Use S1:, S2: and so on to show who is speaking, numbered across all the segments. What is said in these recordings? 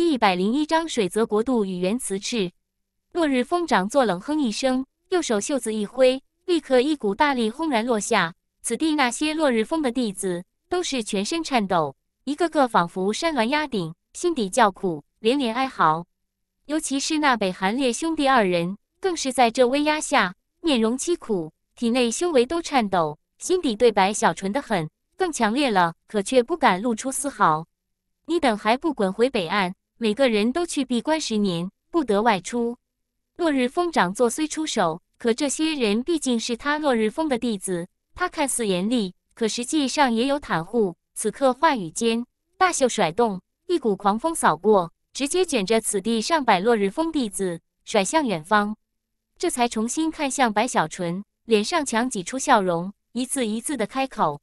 S1: 第一百零一章水泽国度与原慈翅。落日风掌作冷哼一声，右手袖子一挥，立刻一股大力轰然落下。此地那些落日风的弟子都是全身颤抖，一个个仿佛山峦压顶，心底叫苦，连连哀嚎。尤其是那北寒烈兄弟二人，更是在这威压下，面容凄苦，体内修为都颤抖，心底对白小纯的很，更强烈了，可却不敢露出丝毫。你等还不滚回北岸！每个人都去闭关十年，不得外出。落日峰掌座虽出手，可这些人毕竟是他落日峰的弟子。他看似严厉，可实际上也有袒护。此刻话语间，大袖甩动，一股狂风扫过，直接卷着此地上百落日峰弟子甩向远方。这才重新看向白小纯，脸上强挤出笑容，一字一字的开口：“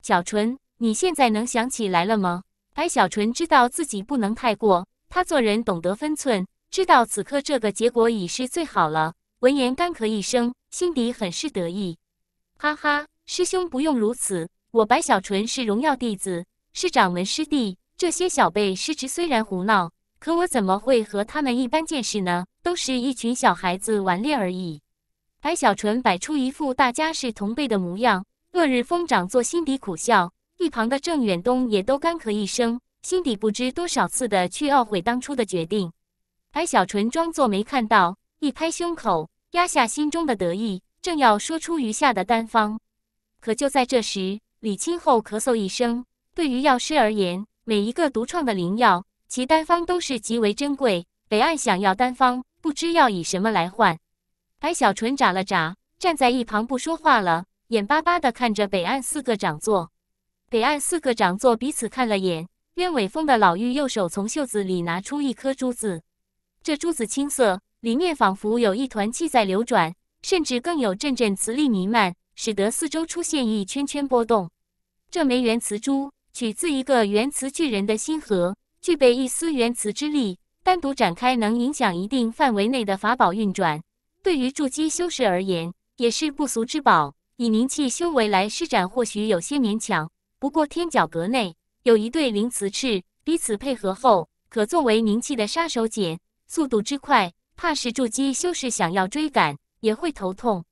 S1: 小纯，你现在能想起来了吗？”白小纯知道自己不能太过。他做人懂得分寸，知道此刻这个结果已是最好了。闻言干咳一声，心底很是得意。哈哈，师兄不用如此，我白小纯是荣耀弟子，是掌门师弟。这些小辈师侄虽然胡闹，可我怎么会和他们一般见识呢？都是一群小孩子顽劣而已。白小纯摆出一副大家是同辈的模样。恶日疯长作心底苦笑，一旁的郑远东也都干咳一声。心底不知多少次的去懊悔当初的决定，白小纯装作没看到，一拍胸口，压下心中的得意，正要说出余下的单方，可就在这时，李清后咳嗽一声。对于药师而言，每一个独创的灵药，其单方都是极为珍贵。北岸想要单方，不知要以什么来换。白小纯眨了眨，站在一旁不说话了，眼巴巴的看着北岸四个掌座。北岸四个掌座彼此看了眼。鸢尾峰的老妪右手从袖子里拿出一颗珠子，这珠子青色，里面仿佛有一团气在流转，甚至更有阵阵磁力弥漫，使得四周出现一圈圈波动。这枚原磁珠取自一个原磁巨人的心核，具备一丝原磁之力，单独展开能影响一定范围内的法宝运转。对于筑基修士而言，也是不俗之宝。以凝气修为来施展，或许有些勉强。不过天角阁内。有一对灵磁翅，彼此配合后，可作为凝气的杀手锏。速度之快，怕是筑基修士想要追赶也会头痛。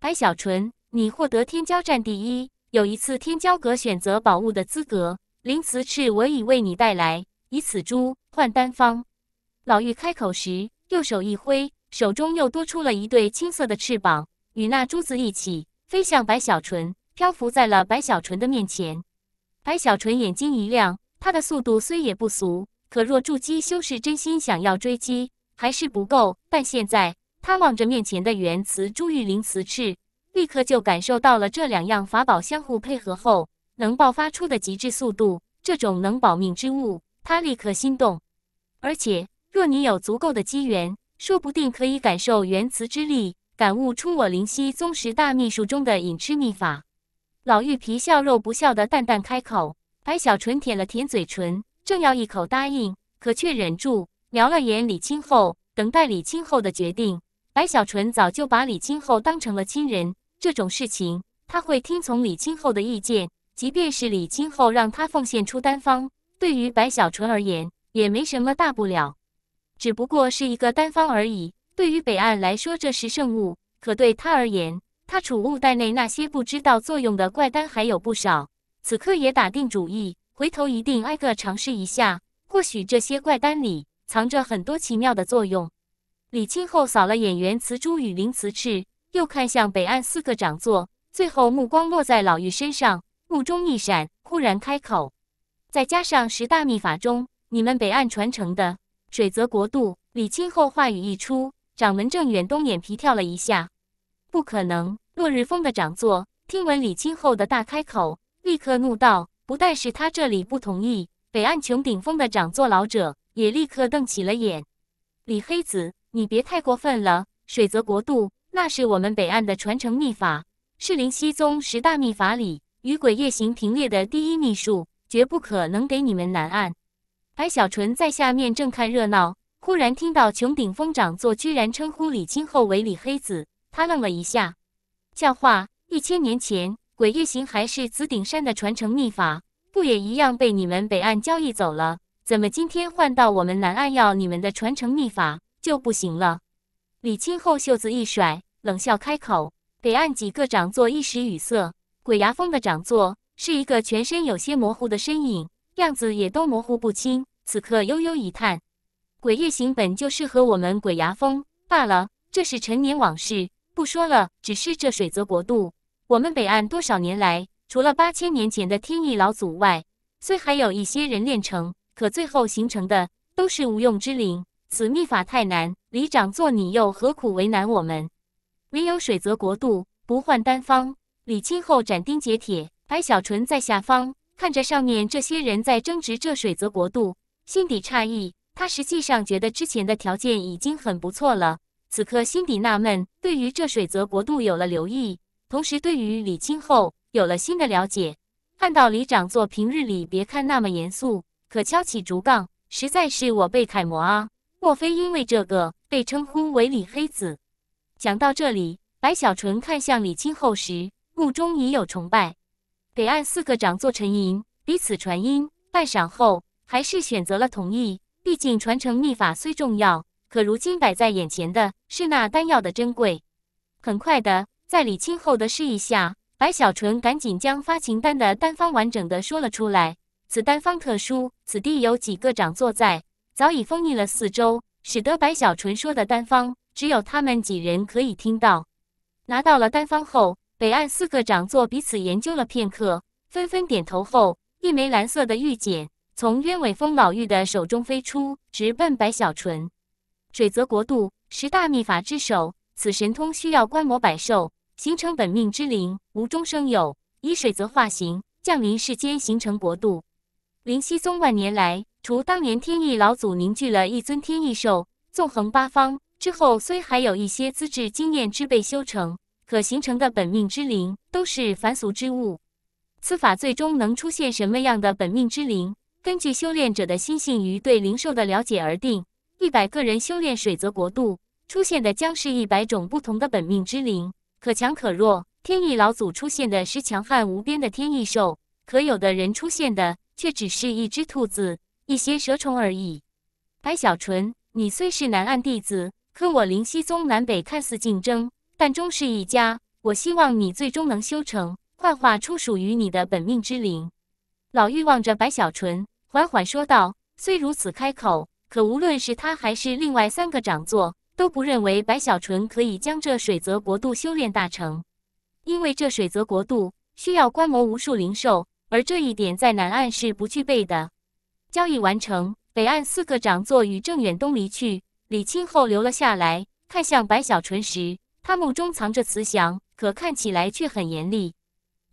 S1: 白小纯，你获得天骄战第一，有一次天骄阁选择宝物的资格。灵磁翅我已为你带来，以此珠换丹方。老妪开口时，右手一挥，手中又多出了一对青色的翅膀，与那珠子一起飞向白小纯，漂浮在了白小纯的面前。白小纯眼睛一亮，他的速度虽也不俗，可若筑基修士真心想要追击，还是不够。但现在他望着面前的原磁朱玉灵磁翅，立刻就感受到了这两样法宝相互配合后能爆发出的极致速度。这种能保命之物，他立刻心动。而且，若你有足够的机缘，说不定可以感受原磁之力，感悟出我灵溪宗十大秘术中的隐翅秘法。老玉皮笑肉不笑的淡淡开口，白小纯舔了舔嘴唇，正要一口答应，可却忍住，瞄了眼李清后，等待李清后的决定。白小纯早就把李清后当成了亲人，这种事情他会听从李清后的意见，即便是李清后让他奉献出单方，对于白小纯而言也没什么大不了，只不过是一个单方而已。对于北岸来说这是圣物，可对他而言。他储物袋内那些不知道作用的怪丹还有不少，此刻也打定主意，回头一定挨个尝试一下，或许这些怪丹里藏着很多奇妙的作用。李清后扫了眼原磁珠与灵磁翅，又看向北岸四个掌座，最后目光落在老妪身上，目中一闪，忽然开口：“再加上十大秘法中，你们北岸传承的水泽国度。”李清后话语一出，掌门郑远东眼皮跳了一下，不可能。落日峰的掌座听闻李清后的大开口，立刻怒道：“不但是他这里不同意，北岸穹顶峰的掌座老者也立刻瞪起了眼。”李黑子，你别太过分了！水泽国度那是我们北岸的传承秘法，是灵溪宗十大秘法里与鬼夜行平列的第一秘术，绝不可能给你们南岸。白小纯在下面正看热闹，忽然听到穹顶峰掌座居然称呼李清后为李黑子，他愣了一下。笑话！一千年前，鬼夜行还是紫顶山的传承秘法，不也一样被你们北岸交易走了？怎么今天换到我们南岸要你们的传承秘法就不行了？李清后袖子一甩，冷笑开口：“北岸几个掌座一时语塞。鬼牙峰的掌座是一个全身有些模糊的身影，样子也都模糊不清。此刻悠悠一叹：‘鬼夜行本就适合我们鬼牙峰罢了，这是陈年往事。’”不说了，只是这水泽国度，我们北岸多少年来，除了八千年前的天意老祖外，虽还有一些人练成，可最后形成的都是无用之灵。此秘法太难，李长做你又何苦为难我们？唯有水泽国度不换丹方。李清后斩钉截铁。白小纯在下方看着上面这些人在争执，这水泽国度心底诧异，他实际上觉得之前的条件已经很不错了。此刻心底纳闷，对于这水泽国度有了留意，同时对于李清后有了新的了解。看到李长座平日里别看那么严肃，可敲起竹杠，实在是我辈楷模啊！莫非因为这个被称呼为李黑子？讲到这里，白小纯看向李清后时，目中已有崇拜。北岸四个长座沉吟，彼此传音，半晌后还是选择了同意。毕竟传承秘法虽重要。可如今摆在眼前的是那丹药的珍贵。很快的，在李清后的示意下，白小纯赶紧将发情丹的丹方完整的说了出来。此丹方特殊，此地有几个掌座在，早已封印了四周，使得白小纯说的丹方只有他们几人可以听到。拿到了丹方后，北岸四个掌座彼此研究了片刻，纷纷点头后，一枚蓝色的玉简从鸢尾峰老妪的手中飞出，直奔白小纯。水泽国度十大秘法之首，此神通需要观摩百兽，形成本命之灵，无中生有，以水泽化形，降临世间，形成国度。灵溪宗万年来，除当年天意老祖凝聚了一尊天意兽，纵横八方之后，虽还有一些资质经验之辈修成，可形成的本命之灵都是凡俗之物。此法最终能出现什么样的本命之灵，根据修炼者的心性与对灵兽的了解而定。一百个人修炼水泽国度，出现的将是一百种不同的本命之灵，可强可弱。天意老祖出现的是强悍无边的天意兽，可有的人出现的却只是一只兔子、一些蛇虫而已。白小纯，你虽是南岸弟子，可我灵溪宗南北看似竞争，但终是一家。我希望你最终能修成，幻化出属于你的本命之灵。老妪望着白小纯，缓缓说道：“虽如此，开口。”可无论是他还是另外三个掌座，都不认为白小纯可以将这水泽国度修炼大成，因为这水泽国度需要观摩无数灵兽，而这一点在南岸是不具备的。交易完成，北岸四个掌座与郑远东离去，李清后留了下来，看向白小纯时，他目中藏着慈祥，可看起来却很严厉，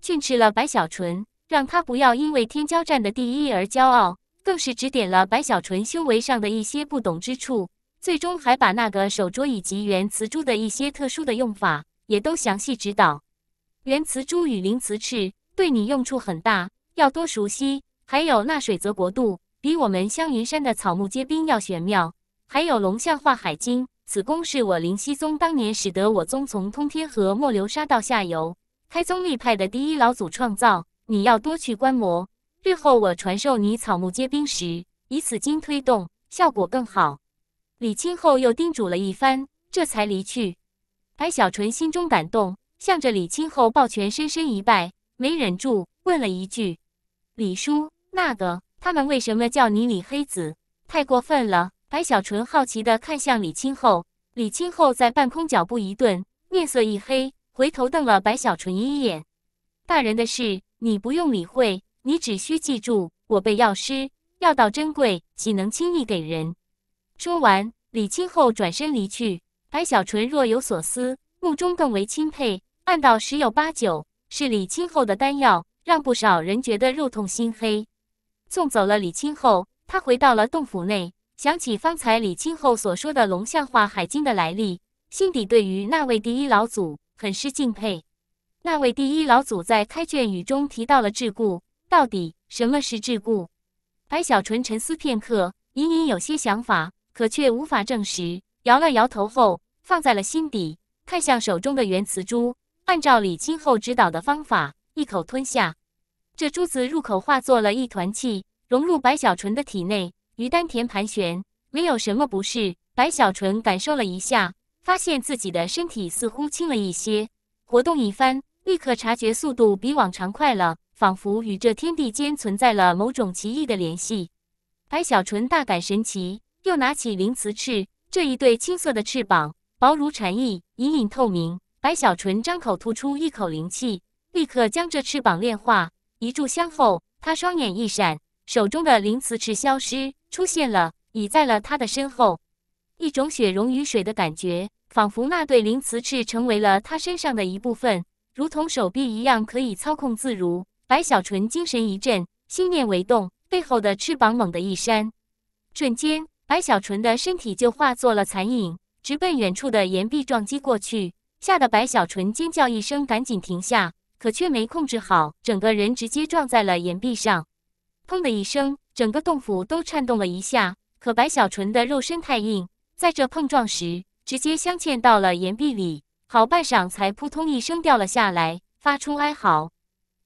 S1: 训斥了白小纯，让他不要因为天骄战的第一而骄傲。更是指点了白小纯修为上的一些不懂之处，最终还把那个手镯以及原瓷珠的一些特殊的用法也都详细指导。原瓷珠与灵磁翅对你用处很大，要多熟悉。还有那水泽国度，比我们香云山的草木皆兵要玄妙。还有龙象化海经，此功是我灵溪宗当年使得我宗从通天河莫流沙到下游开宗立派的第一老祖创造，你要多去观摩。日后我传授你草木皆兵时，以此经推动，效果更好。李清后又叮嘱了一番，这才离去。白小纯心中感动，向着李清后抱拳深深一拜，没忍住问了一句：“李叔，那个他们为什么叫你李黑子？太过分了！”白小纯好奇地看向李清后，李清后在半空脚步一顿，面色一黑，回头瞪了白小纯一眼：“大人的事，你不用理会。”你只需记住，我辈药师，药道珍贵，岂能轻易给人？说完，李清后转身离去。白小纯若有所思，目中更为钦佩，暗道十有八九是李清后的丹药，让不少人觉得肉痛心黑。送走了李清后，他回到了洞府内，想起方才李清后所说的《龙象化海经》的来历，心底对于那位第一老祖很是敬佩。那位第一老祖在开卷语中提到了桎梏。到底什么是桎梏？白小纯沉思片刻，隐隐有些想法，可却无法证实。摇了摇头后，放在了心底，看向手中的原磁珠，按照李清后指导的方法，一口吞下。这珠子入口化作了一团气，融入白小纯的体内，于丹田盘旋，没有什么不适。白小纯感受了一下，发现自己的身体似乎轻了一些，活动一番，立刻察觉速度比往常快了。仿佛与这天地间存在了某种奇异的联系，白小纯大感神奇，又拿起灵磁翅。这一对青色的翅膀，薄如蝉翼，隐隐透明。白小纯张口吐出一口灵气，立刻将这翅膀炼化。一炷香后，他双眼一闪，手中的灵磁翅消失，出现了，倚在了他的身后。一种雪溶于水的感觉，仿佛那对灵磁翅成为了他身上的一部分，如同手臂一样，可以操控自如。白小纯精神一振，心念为动，背后的翅膀猛地一扇，瞬间，白小纯的身体就化作了残影，直奔远处的岩壁撞击过去。吓得白小纯尖叫一声，赶紧停下，可却没控制好，整个人直接撞在了岩壁上，砰的一声，整个洞府都颤动了一下。可白小纯的肉身太硬，在这碰撞时，直接镶嵌到了岩壁里，好半晌才扑通一声掉了下来，发出哀嚎。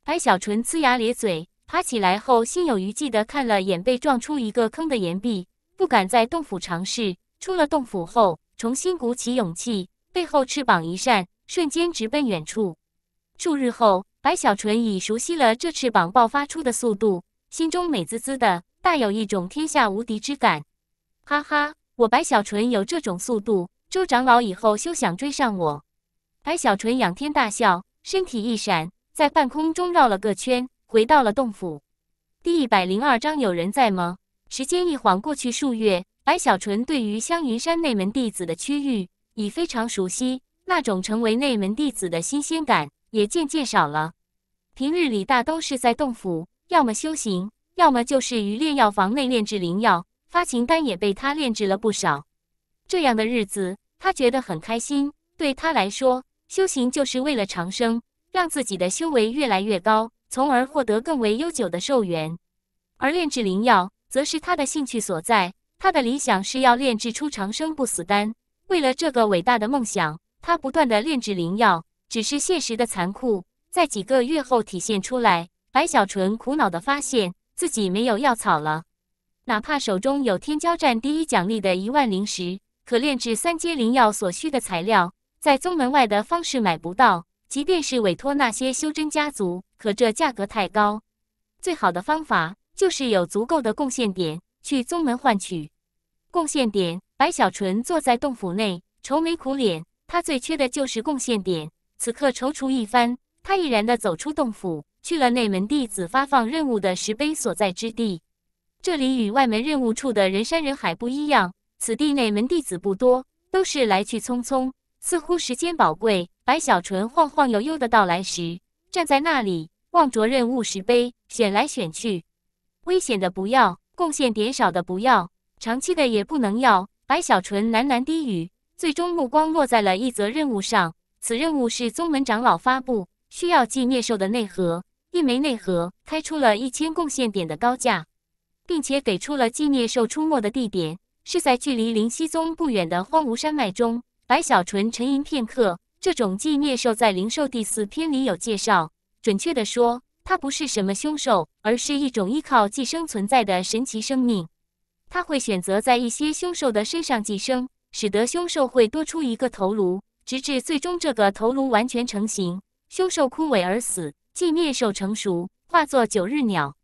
S1: 白小纯呲牙咧嘴，爬起来后心有余悸地看了眼被撞出一个坑的岩壁，不敢在洞府尝试。出了洞府后，重新鼓起勇气，背后翅膀一扇，瞬间直奔远处。数日后，白小纯已熟悉了这翅膀爆发出的速度，心中美滋滋的，大有一种天下无敌之感。哈哈，我白小纯有这种速度，周长老以后休想追上我！白小纯仰天大笑，身体一闪。在半空中绕了个圈，回到了洞府。第一百零二章，有人在吗？时间一晃过去数月，白小纯对于香云山内门弟子的区域已非常熟悉，那种成为内门弟子的新鲜感也渐渐少了。平日里大都是在洞府，要么修行，要么就是于炼药房内炼制灵药，发情丹也被他炼制了不少。这样的日子，他觉得很开心。对他来说，修行就是为了长生。让自己的修为越来越高，从而获得更为悠久的寿元。而炼制灵药，则是他的兴趣所在。他的理想是要炼制出长生不死丹。为了这个伟大的梦想，他不断的炼制灵药。只是现实的残酷，在几个月后体现出来。白小纯苦恼的发现自己没有药草了，哪怕手中有天骄战第一奖励的一万灵石，可炼制三阶灵药所需的材料，在宗门外的方式买不到。即便是委托那些修真家族，可这价格太高。最好的方法就是有足够的贡献点去宗门换取贡献点。白小纯坐在洞府内愁眉苦脸，他最缺的就是贡献点。此刻踌躇一番，他毅然地走出洞府，去了内门弟子发放任务的石碑所在之地。这里与外门任务处的人山人海不一样，此地内门弟子不多，都是来去匆匆，似乎时间宝贵。白小纯晃晃悠悠的到来时，站在那里望着任务石碑，选来选去，危险的不要，贡献点少的不要，长期的也不能要。白小纯喃喃低语，最终目光落在了一则任务上。此任务是宗门长老发布，需要祭灭兽的内核，一枚内核开出了一千贡献点的高价，并且给出了祭灭兽出没的地点，是在距离灵溪宗不远的荒芜山脉中。白小纯沉吟片刻。这种寄灭兽在灵兽第四篇里有介绍。准确地说，它不是什么凶兽，而是一种依靠寄生存在的神奇生命。它会选择在一些凶兽的身上寄生，使得凶兽会多出一个头颅，直至最终这个头颅完全成型，凶兽枯萎而死，寄灭兽成熟，化作九日鸟。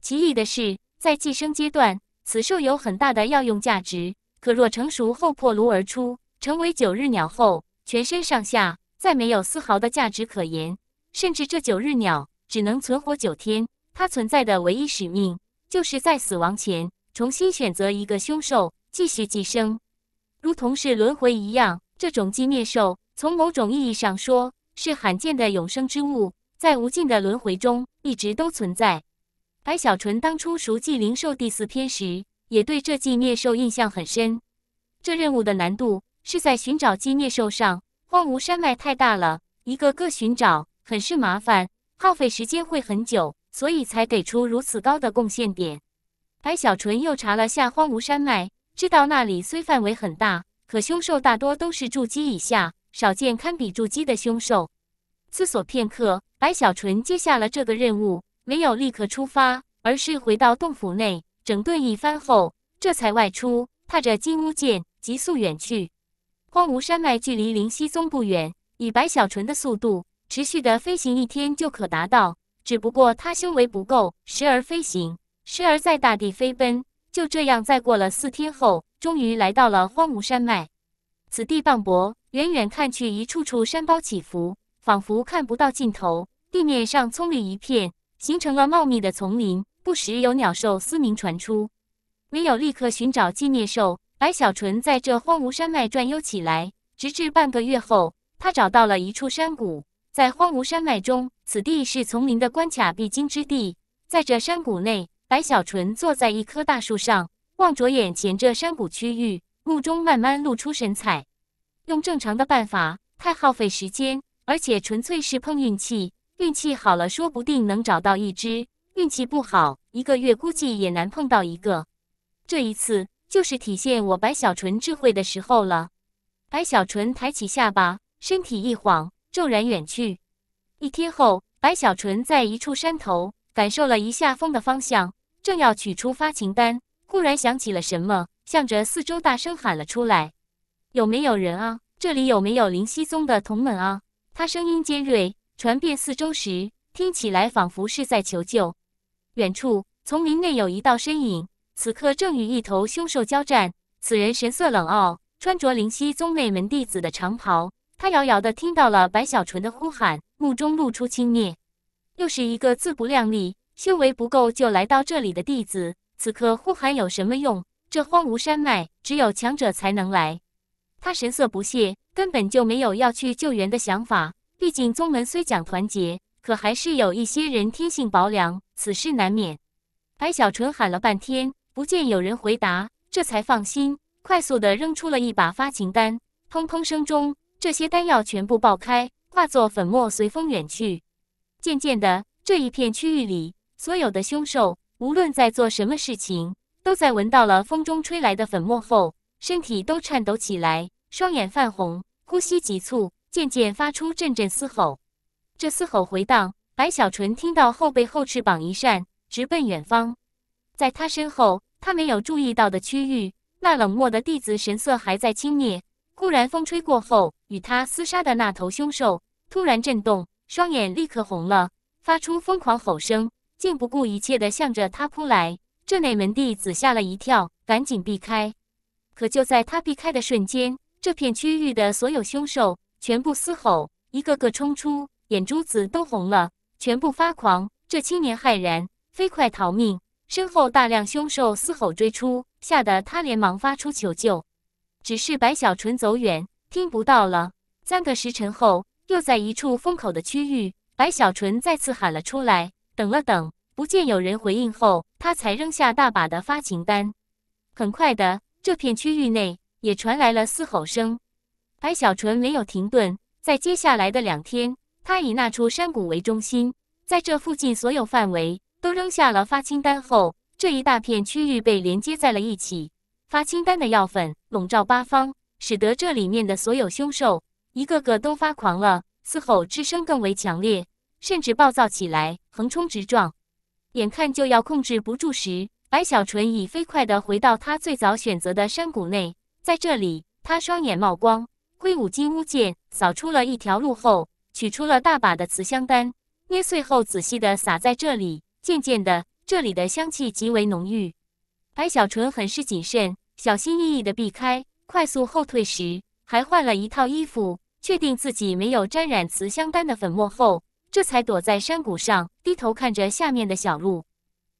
S1: 奇异的是，在寄生阶段，此兽有很大的药用价值；可若成熟后破颅而出，成为九日鸟后。全身上下再没有丝毫的价值可言，甚至这九日鸟只能存活九天。它存在的唯一使命，就是在死亡前重新选择一个凶兽继续寄生，如同是轮回一样。这种寂灭兽，从某种意义上说，是罕见的永生之物，在无尽的轮回中一直都存在。白小纯当初熟记灵兽第四篇时，也对这寂灭兽印象很深。这任务的难度。是在寻找金孽兽上，荒芜山脉太大了，一个个寻找很是麻烦，耗费时间会很久，所以才给出如此高的贡献点。白小纯又查了下荒芜山脉，知道那里虽范围很大，可凶兽大多都是筑基以下，少见堪比筑基的凶兽。思索片刻，白小纯接下了这个任务，没有立刻出发，而是回到洞府内整顿一番后，这才外出，踏着金乌剑急速远去。荒芜山脉距离灵溪宗不远，以白小纯的速度，持续的飞行一天就可达到。只不过他修为不够，时而飞行，时而在大地飞奔。就这样，再过了四天后，终于来到了荒芜山脉。此地磅礴，远远看去，一处处山包起伏，仿佛看不到尽头。地面上葱绿一片，形成了茂密的丛林，不时有鸟兽嘶鸣传出。唯有立刻寻找纪念兽。白小纯在这荒芜山脉转悠起来，直至半个月后，他找到了一处山谷。在荒芜山脉中，此地是丛林的关卡必经之地。在这山谷内，白小纯坐在一棵大树上，望着眼前这山谷区域，目中慢慢露出神采。用正常的办法太耗费时间，而且纯粹是碰运气。运气好了，说不定能找到一只；运气不好，一个月估计也难碰到一个。这一次。就是体现我白小纯智慧的时候了。白小纯抬起下巴，身体一晃，骤然远去。一天后，白小纯在一处山头感受了一下风的方向，正要取出发情单，忽然想起了什么，向着四周大声喊了出来：“有没有人啊？这里有没有灵溪宗的同门啊？”他声音尖锐，传遍四周时，听起来仿佛是在求救。远处丛林内有一道身影。此刻正与一头凶兽交战，此人神色冷傲，穿着灵溪宗内门弟子的长袍。他遥遥的听到了白小纯的呼喊，目中露出轻蔑。又是一个自不量力、修为不够就来到这里的弟子，此刻呼喊有什么用？这荒芜山脉只有强者才能来。他神色不屑，根本就没有要去救援的想法。毕竟宗门虽讲团结，可还是有一些人天性薄凉，此事难免。白小纯喊了半天。不见有人回答，这才放心，快速的扔出了一把发情丹，砰砰声中，这些丹药全部爆开，化作粉末随风远去。渐渐的，这一片区域里所有的凶兽，无论在做什么事情，都在闻到了风中吹来的粉末后，身体都颤抖起来，双眼泛红，呼吸急促，渐渐发出阵阵嘶吼。这嘶吼回荡，白小纯听到后背后翅膀一扇，直奔远方，在他身后。他没有注意到的区域，那冷漠的弟子神色还在轻蔑。忽然，风吹过后，与他厮杀的那头凶兽突然震动，双眼立刻红了，发出疯狂吼声，竟不顾一切地向着他扑来。这内门弟子吓了一跳，赶紧避开。可就在他避开的瞬间，这片区域的所有凶兽全部嘶吼，一个个冲出，眼珠子都红了，全部发狂。这青年骇然，飞快逃命。身后大量凶兽嘶吼追出，吓得他连忙发出求救。只是白小纯走远，听不到了。三个时辰后，又在一处风口的区域，白小纯再次喊了出来。等了等，不见有人回应后，他才扔下大把的发情单。很快的，这片区域内也传来了嘶吼声。白小纯没有停顿，在接下来的两天，他以那处山谷为中心，在这附近所有范围。都扔下了发清丹后，这一大片区域被连接在了一起。发清丹的药粉笼罩八方，使得这里面的所有凶兽一个个都发狂了，嘶吼之声更为强烈，甚至暴躁起来，横冲直撞。眼看就要控制不住时，白小纯已飞快地回到他最早选择的山谷内，在这里，他双眼冒光，挥舞金乌剑扫出了一条路后，取出了大把的雌香丹，捏碎后仔细地撒在这里。渐渐的，这里的香气极为浓郁。白小纯很是谨慎，小心翼翼的避开，快速后退时还换了一套衣服，确定自己没有沾染雌香丹的粉末后，这才躲在山谷上，低头看着下面的小路。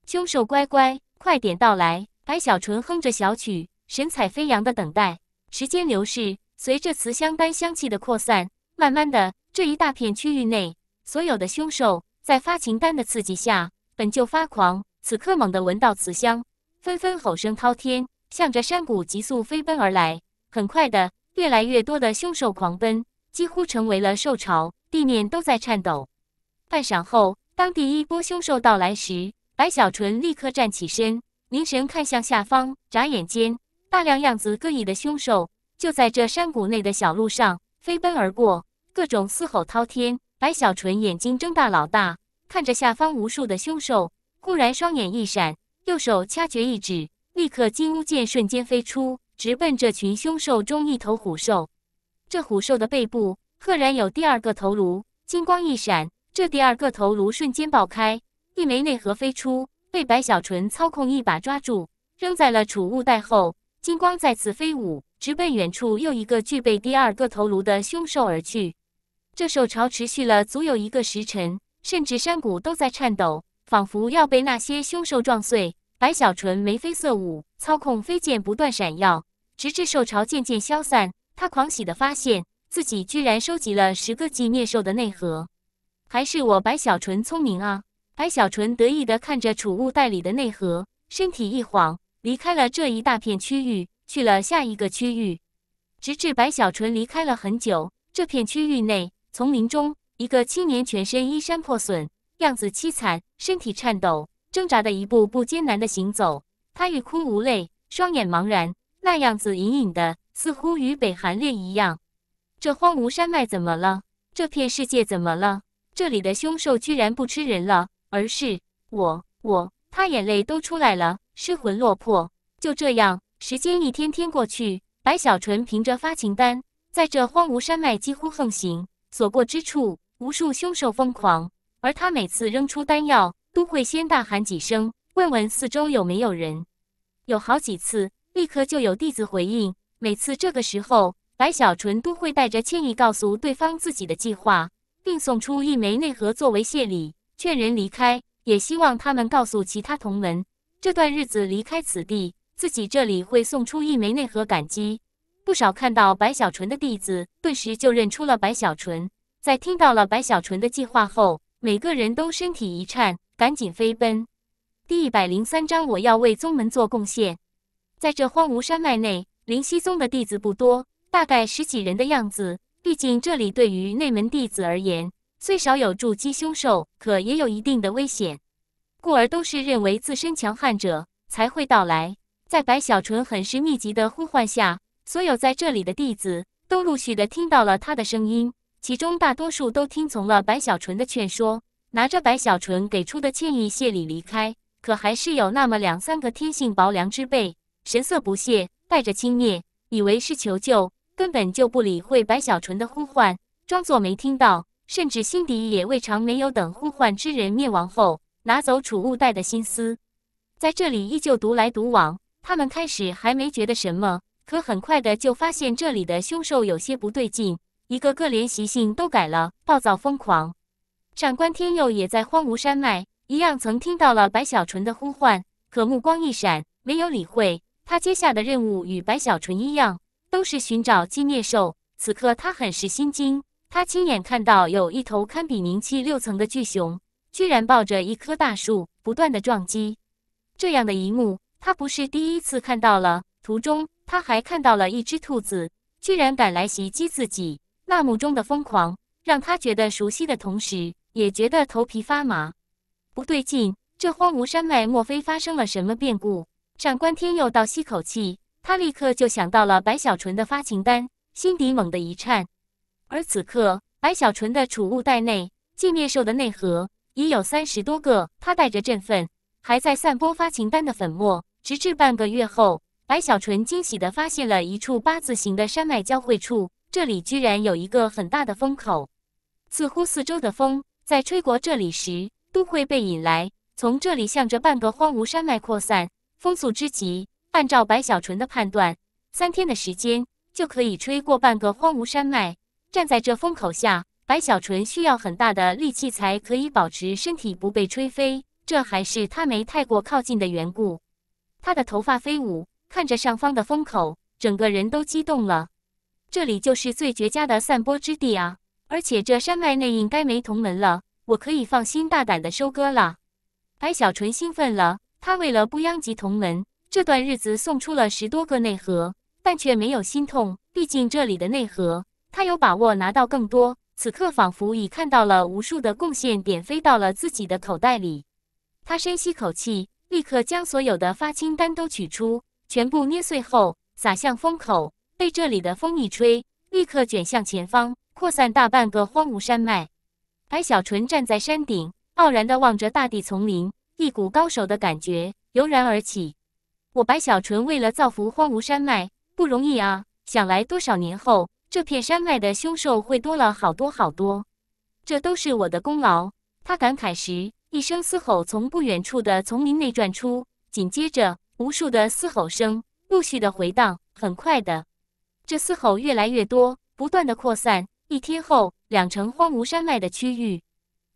S1: 凶兽乖乖，快点到来！白小纯哼着小曲，神采飞扬的等待。时间流逝，随着雌香丹香气的扩散，慢慢的，这一大片区域内所有的凶兽在发情丹的刺激下。本就发狂，此刻猛地闻到此香，纷纷吼声滔天，向着山谷急速飞奔而来。很快的，越来越多的凶兽狂奔，几乎成为了兽潮，地面都在颤抖。半晌后，当第一波凶兽到来时，白小纯立刻站起身，凝神看向下方。眨眼间，大量样子各异的凶兽就在这山谷内的小路上飞奔而过，各种嘶吼滔天。白小纯眼睛睁大老大。看着下方无数的凶兽，忽然双眼一闪，右手掐诀一指，立刻金乌剑瞬间飞出，直奔这群凶兽中一头虎兽。这虎兽的背部赫然有第二个头颅，金光一闪，这第二个头颅瞬间爆开，一枚内核飞出，被白小纯操控一把抓住，扔在了储物袋后。金光再次飞舞，直奔远处又一个具备第二个头颅的凶兽而去。这兽潮持续了足有一个时辰。甚至山谷都在颤抖，仿佛要被那些凶兽撞碎。白小纯眉飞色舞，操控飞剑不断闪耀，直至兽潮渐渐消散。他狂喜地发现自己居然收集了十个纪念兽的内核，还是我白小纯聪明啊！白小纯得意地看着储物袋里的内核，身体一晃离开了这一大片区域，去了下一个区域。直至白小纯离开了很久，这片区域内丛林中。一个青年全身衣衫破损，样子凄惨，身体颤抖，挣扎的一步步艰难的行走。他欲哭无泪，双眼茫然，那样子隐隐的，似乎与北寒烈一样。这荒芜山脉怎么了？这片世界怎么了？这里的凶兽居然不吃人了，而是我……我……他眼泪都出来了，失魂落魄。就这样，时间一天天过去。白小纯凭着发情丹，在这荒芜山脉几乎横行，所过之处。无数凶兽疯狂，而他每次扔出丹药，都会先大喊几声，问问四周有没有人。有好几次，立刻就有弟子回应。每次这个时候，白小纯都会带着歉意告诉对方自己的计划，并送出一枚内核作为谢礼，劝人离开，也希望他们告诉其他同门，这段日子离开此地，自己这里会送出一枚内核，感激不少。看到白小纯的弟子，顿时就认出了白小纯。在听到了白小纯的计划后，每个人都身体一颤，赶紧飞奔。第一百零三章，我要为宗门做贡献。在这荒芜山脉内，灵溪宗的弟子不多，大概十几人的样子。毕竟这里对于内门弟子而言，虽少有筑基凶兽，可也有一定的危险，故而都是认为自身强悍者才会到来。在白小纯很是密集的呼唤下，所有在这里的弟子都陆续的听到了他的声音。其中大多数都听从了白小纯的劝说，拿着白小纯给出的歉意谢礼离开。可还是有那么两三个天性薄凉之辈，神色不屑，带着轻蔑，以为是求救，根本就不理会白小纯的呼唤，装作没听到，甚至心底也未尝没有等呼唤之人灭亡后拿走储物袋的心思。在这里依旧独来独往。他们开始还没觉得什么，可很快的就发现这里的凶兽有些不对劲。一个个连习性都改了，暴躁疯狂。上官天佑也在荒芜山脉一样，曾听到了白小纯的呼唤，可目光一闪，没有理会。他接下的任务与白小纯一样，都是寻找寂灭兽。此刻他很是心惊，他亲眼看到有一头堪比凝气六层的巨熊，居然抱着一棵大树，不断的撞击。这样的一幕，他不是第一次看到了。途中他还看到了一只兔子，居然敢来袭击自己。那目中的疯狂，让他觉得熟悉的同时，也觉得头皮发麻。不对劲，这荒芜山脉莫非发生了什么变故？上官天佑倒吸口气，他立刻就想到了白小纯的发情丹，心底猛地一颤。而此刻，白小纯的储物袋内，镜面兽的内核已有三十多个。他带着振奋，还在散播发情丹的粉末。直至半个月后，白小纯惊喜地发现了一处八字形的山脉交汇处。这里居然有一个很大的风口，似乎四周的风在吹过这里时都会被引来，从这里向着半个荒芜山脉扩散。风速之急，按照白小纯的判断，三天的时间就可以吹过半个荒芜山脉。站在这风口下，白小纯需要很大的力气才可以保持身体不被吹飞。这还是他没太过靠近的缘故。他的头发飞舞，看着上方的风口，整个人都激动了。这里就是最绝佳的散播之地啊！而且这山脉内应该没同门了，我可以放心大胆的收割了。白小纯兴奋了，他为了不殃及同门，这段日子送出了十多个内核，但却没有心痛，毕竟这里的内核他有把握拿到更多。此刻仿佛已看到了无数的贡献点飞到了自己的口袋里。他深吸口气，立刻将所有的发清单都取出，全部捏碎后撒向风口。被这里的风一吹，立刻卷向前方，扩散大半个荒芜山脉。白小纯站在山顶，傲然的望着大地丛林，一股高手的感觉油然而起。我白小纯为了造福荒芜山脉，不容易啊！想来多少年后，这片山脉的凶兽会多了好多好多，这都是我的功劳。他感慨时，一声嘶吼从不远处的丛林内传出，紧接着无数的嘶吼声陆续的回荡，很快的。这嘶吼越来越多，不断的扩散。一天后，两成荒芜山脉的区域，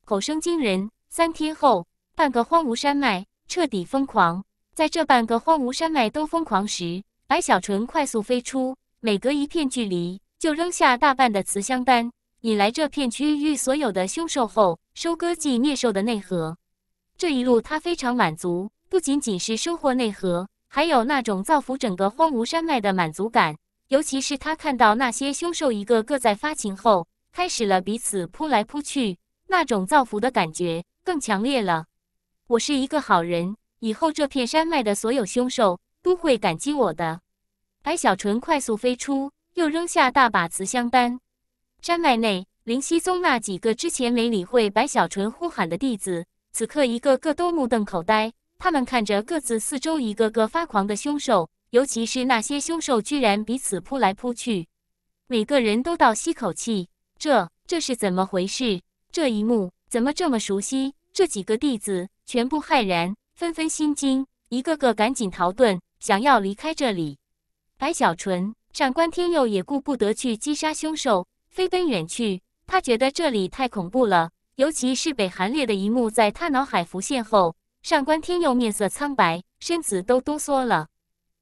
S1: 吼声惊人。三天后，半个荒芜山脉彻底疯狂。在这半个荒芜山脉都疯狂时，白小纯快速飞出，每隔一片距离就扔下大半的雌香丹，引来这片区域所有的凶兽后，收割祭灭兽的内核。这一路他非常满足，不仅仅是收获内核，还有那种造福整个荒芜山脉的满足感。尤其是他看到那些凶兽一个个在发情后，开始了彼此扑来扑去，那种造福的感觉更强烈了。我是一个好人，以后这片山脉的所有凶兽都会感激我的。白小纯快速飞出，又扔下大把慈香丹。山脉内，灵溪宗那几个之前没理会白小纯呼喊的弟子，此刻一个个都目瞪口呆，他们看着各自四周一个个发狂的凶兽。尤其是那些凶兽，居然彼此扑来扑去，每个人都倒吸口气。这这是怎么回事？这一幕怎么这么熟悉？这几个弟子全部骇然，纷纷心惊，一个个赶紧逃遁，想要离开这里。白小纯、上官天佑也顾不得去击杀凶兽，飞奔远去。他觉得这里太恐怖了，尤其是北寒烈的一幕在他脑海浮现后，上官天佑面色苍白，身子都哆嗦了。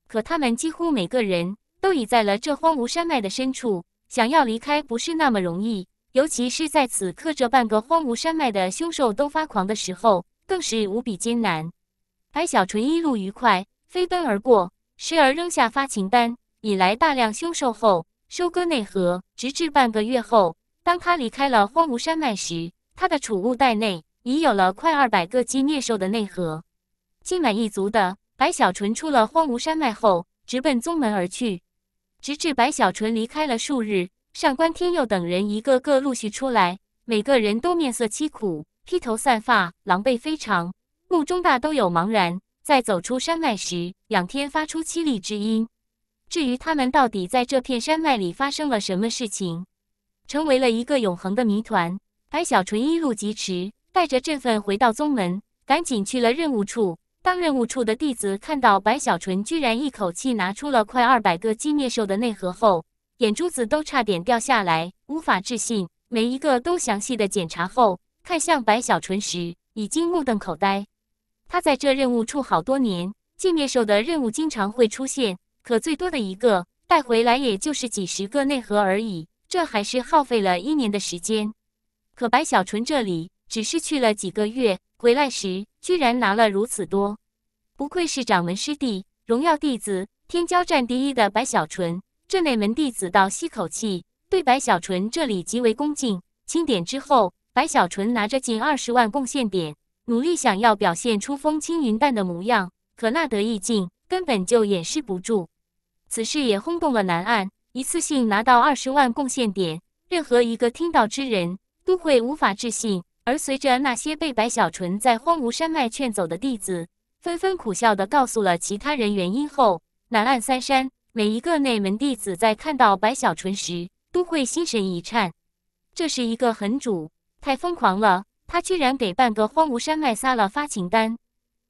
S1: 可他们几乎每个人都已在了这荒芜山脉的深处，想要离开不是那么容易，尤其是在此刻这半个荒芜山脉的凶兽都发狂的时候，更是无比艰难。白小纯一路愉快飞奔而过，时而扔下发情丹，引来大量凶兽后收割内核，直至半个月后，当他离开了荒芜山脉时，他的储物袋内已有了快二百个鸡孽兽的内核，心满意足的。白小纯出了荒芜山脉后，直奔宗门而去。直至白小纯离开了数日，上官天佑等人一个个陆续出来，每个人都面色凄苦，披头散发，狼狈非常，目中大都有茫然。在走出山脉时，仰天发出凄厉之音。至于他们到底在这片山脉里发生了什么事情，成为了一个永恒的谜团。白小纯一路疾驰，带着振奋回到宗门，赶紧去了任务处。当任务处的弟子看到白小纯居然一口气拿出了快二百个寂灭兽的内核后，眼珠子都差点掉下来，无法置信。每一个都详细的检查后，看向白小纯时，已经目瞪口呆。他在这任务处好多年，寂灭兽的任务经常会出现，可最多的一个带回来也就是几十个内核而已，这还是耗费了一年的时间。可白小纯这里只是去了几个月，回来时。居然拿了如此多，不愧是掌门师弟、荣耀弟子、天骄战第一的白小纯。这内门弟子倒吸口气，对白小纯这里极为恭敬。清点之后，白小纯拿着近二十万贡献点，努力想要表现出风轻云淡的模样，可那得意劲根本就掩饰不住。此事也轰动了南岸，一次性拿到二十万贡献点，任何一个听到之人，都会无法置信。而随着那些被白小纯在荒芜山脉劝走的弟子，纷纷苦笑的告诉了其他人原因后，南岸三山每一个内门弟子在看到白小纯时，都会心神一颤。这是一个狠主，太疯狂了，他居然给半个荒芜山脉撒了发情丹，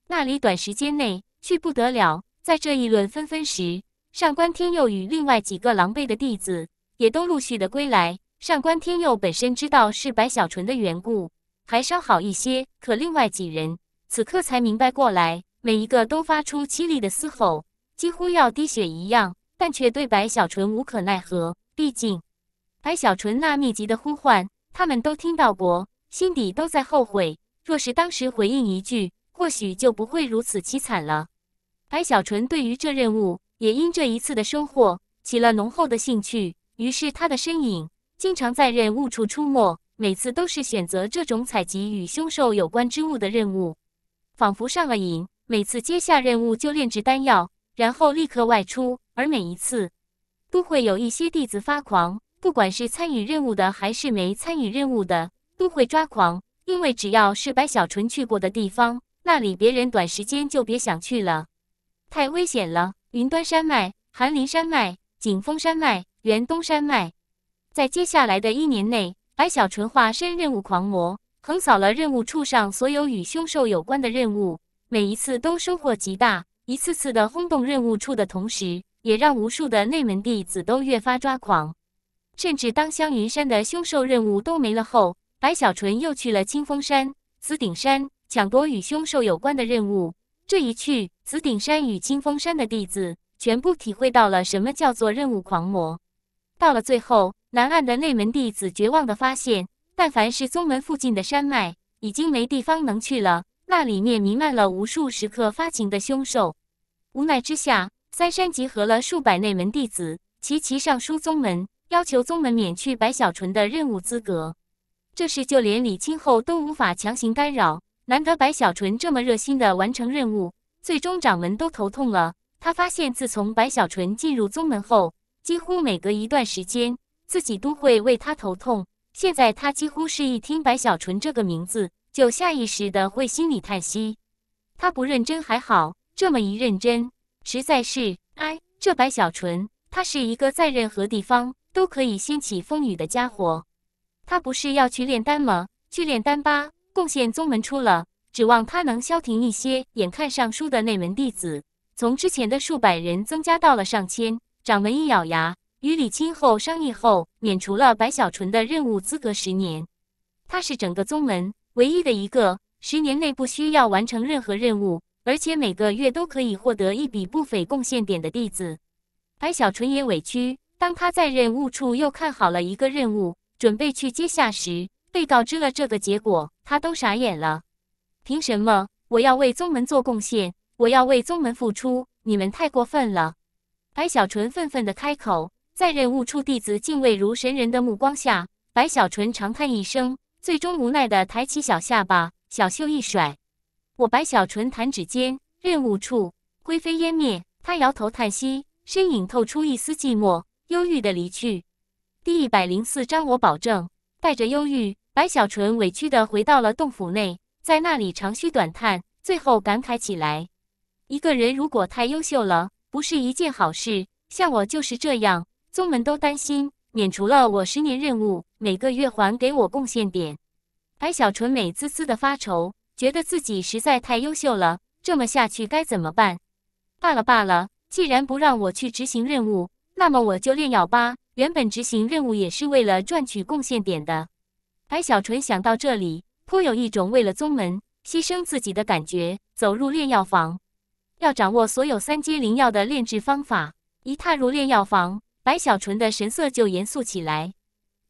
S1: 那里短时间内去不得了。在这议论纷纷时，上官天佑与另外几个狼狈的弟子也都陆续的归来。上官天佑本身知道是白小纯的缘故。还稍好一些，可另外几人此刻才明白过来，每一个都发出凄厉的嘶吼，几乎要滴血一样，但却对白小纯无可奈何。毕竟，白小纯那密集的呼唤，他们都听到过，心底都在后悔，若是当时回应一句，或许就不会如此凄惨了。白小纯对于这任务，也因这一次的收获起了浓厚的兴趣，于是他的身影经常在任务处出没。每次都是选择这种采集与凶兽有关之物的任务，仿佛上了瘾。每次接下任务就炼制丹药，然后立刻外出，而每一次都会有一些弟子发狂。不管是参与任务的还是没参与任务的，都会抓狂，因为只要是白小纯去过的地方，那里别人短时间就别想去了，太危险了。云端山脉、寒林山脉、景峰山脉、元东山脉，在接下来的一年内。白小纯化身任务狂魔，横扫了任务处上所有与凶兽有关的任务，每一次都收获极大。一次次的轰动任务处的同时，也让无数的内门弟子都越发抓狂。甚至当香云山的凶兽任务都没了后，白小纯又去了清风山、紫顶山抢夺与凶兽有关的任务。这一去，紫顶山与清风山的弟子全部体会到了什么叫做任务狂魔。到了最后。南岸的内门弟子绝望地发现，但凡是宗门附近的山脉，已经没地方能去了。那里面弥漫了无数时刻发情的凶兽。无奈之下，三山集合了数百内门弟子，齐齐上书宗门，要求宗门免去白小纯的任务资格。这事就连李清后都无法强行干扰。难得白小纯这么热心地完成任务，最终掌门都头痛了。他发现，自从白小纯进入宗门后，几乎每隔一段时间。自己都会为他头痛。现在他几乎是一听白小纯这个名字，就下意识的会心里叹息。他不认真还好，这么一认真，实在是，哎，这白小纯，他是一个在任何地方都可以掀起风雨的家伙。他不是要去炼丹吗？去炼丹吧，贡献宗门出了，指望他能消停一些。眼看上书的内门弟子，从之前的数百人增加到了上千，掌门一咬牙。与李清后商议后，免除了白小纯的任务资格十年。他是整个宗门唯一的一个十年内不需要完成任何任务，而且每个月都可以获得一笔不菲贡献点的弟子。白小纯也委屈。当他在任务处又看好了一个任务，准备去接下时，被告知了这个结果，他都傻眼了。凭什么我要为宗门做贡献？我要为宗门付出？你们太过分了！白小纯愤愤地开口。在任务处弟子敬畏如神人的目光下，白小纯长叹一声，最终无奈地抬起小下巴，小袖一甩，我白小纯弹指间，任务处灰飞烟灭。他摇头叹息，身影透出一丝寂寞忧郁地离去。第一百零四章，我保证带着忧郁，白小纯委屈地回到了洞府内，在那里长吁短叹，最后感慨起来：一个人如果太优秀了，不是一件好事，像我就是这样。宗门都担心，免除了我十年任务，每个月还给我贡献点。白小纯美滋滋的发愁，觉得自己实在太优秀了，这么下去该怎么办？罢了罢了，既然不让我去执行任务，那么我就炼药吧。原本执行任务也是为了赚取贡献点的。白小纯想到这里，颇有一种为了宗门牺牲自己的感觉。走入炼药房，要掌握所有三阶灵药的炼制方法。一踏入炼药房。白小纯的神色就严肃起来。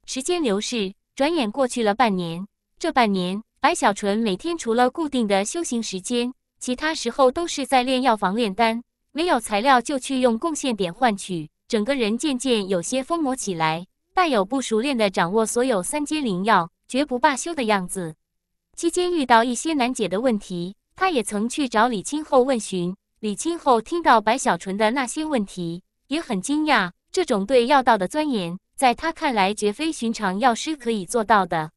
S1: 时间流逝，转眼过去了半年。这半年，白小纯每天除了固定的修行时间，其他时候都是在炼药房炼丹，没有材料就去用贡献点换取。整个人渐渐有些疯魔起来，带有不熟练的掌握所有三阶灵药，绝不罢休的样子。期间遇到一些难解的问题，他也曾去找李清后问询。李清后听到白小纯的那些问题，也很惊讶。这种对药道的钻研，在他看来绝非寻常药师可以做到的。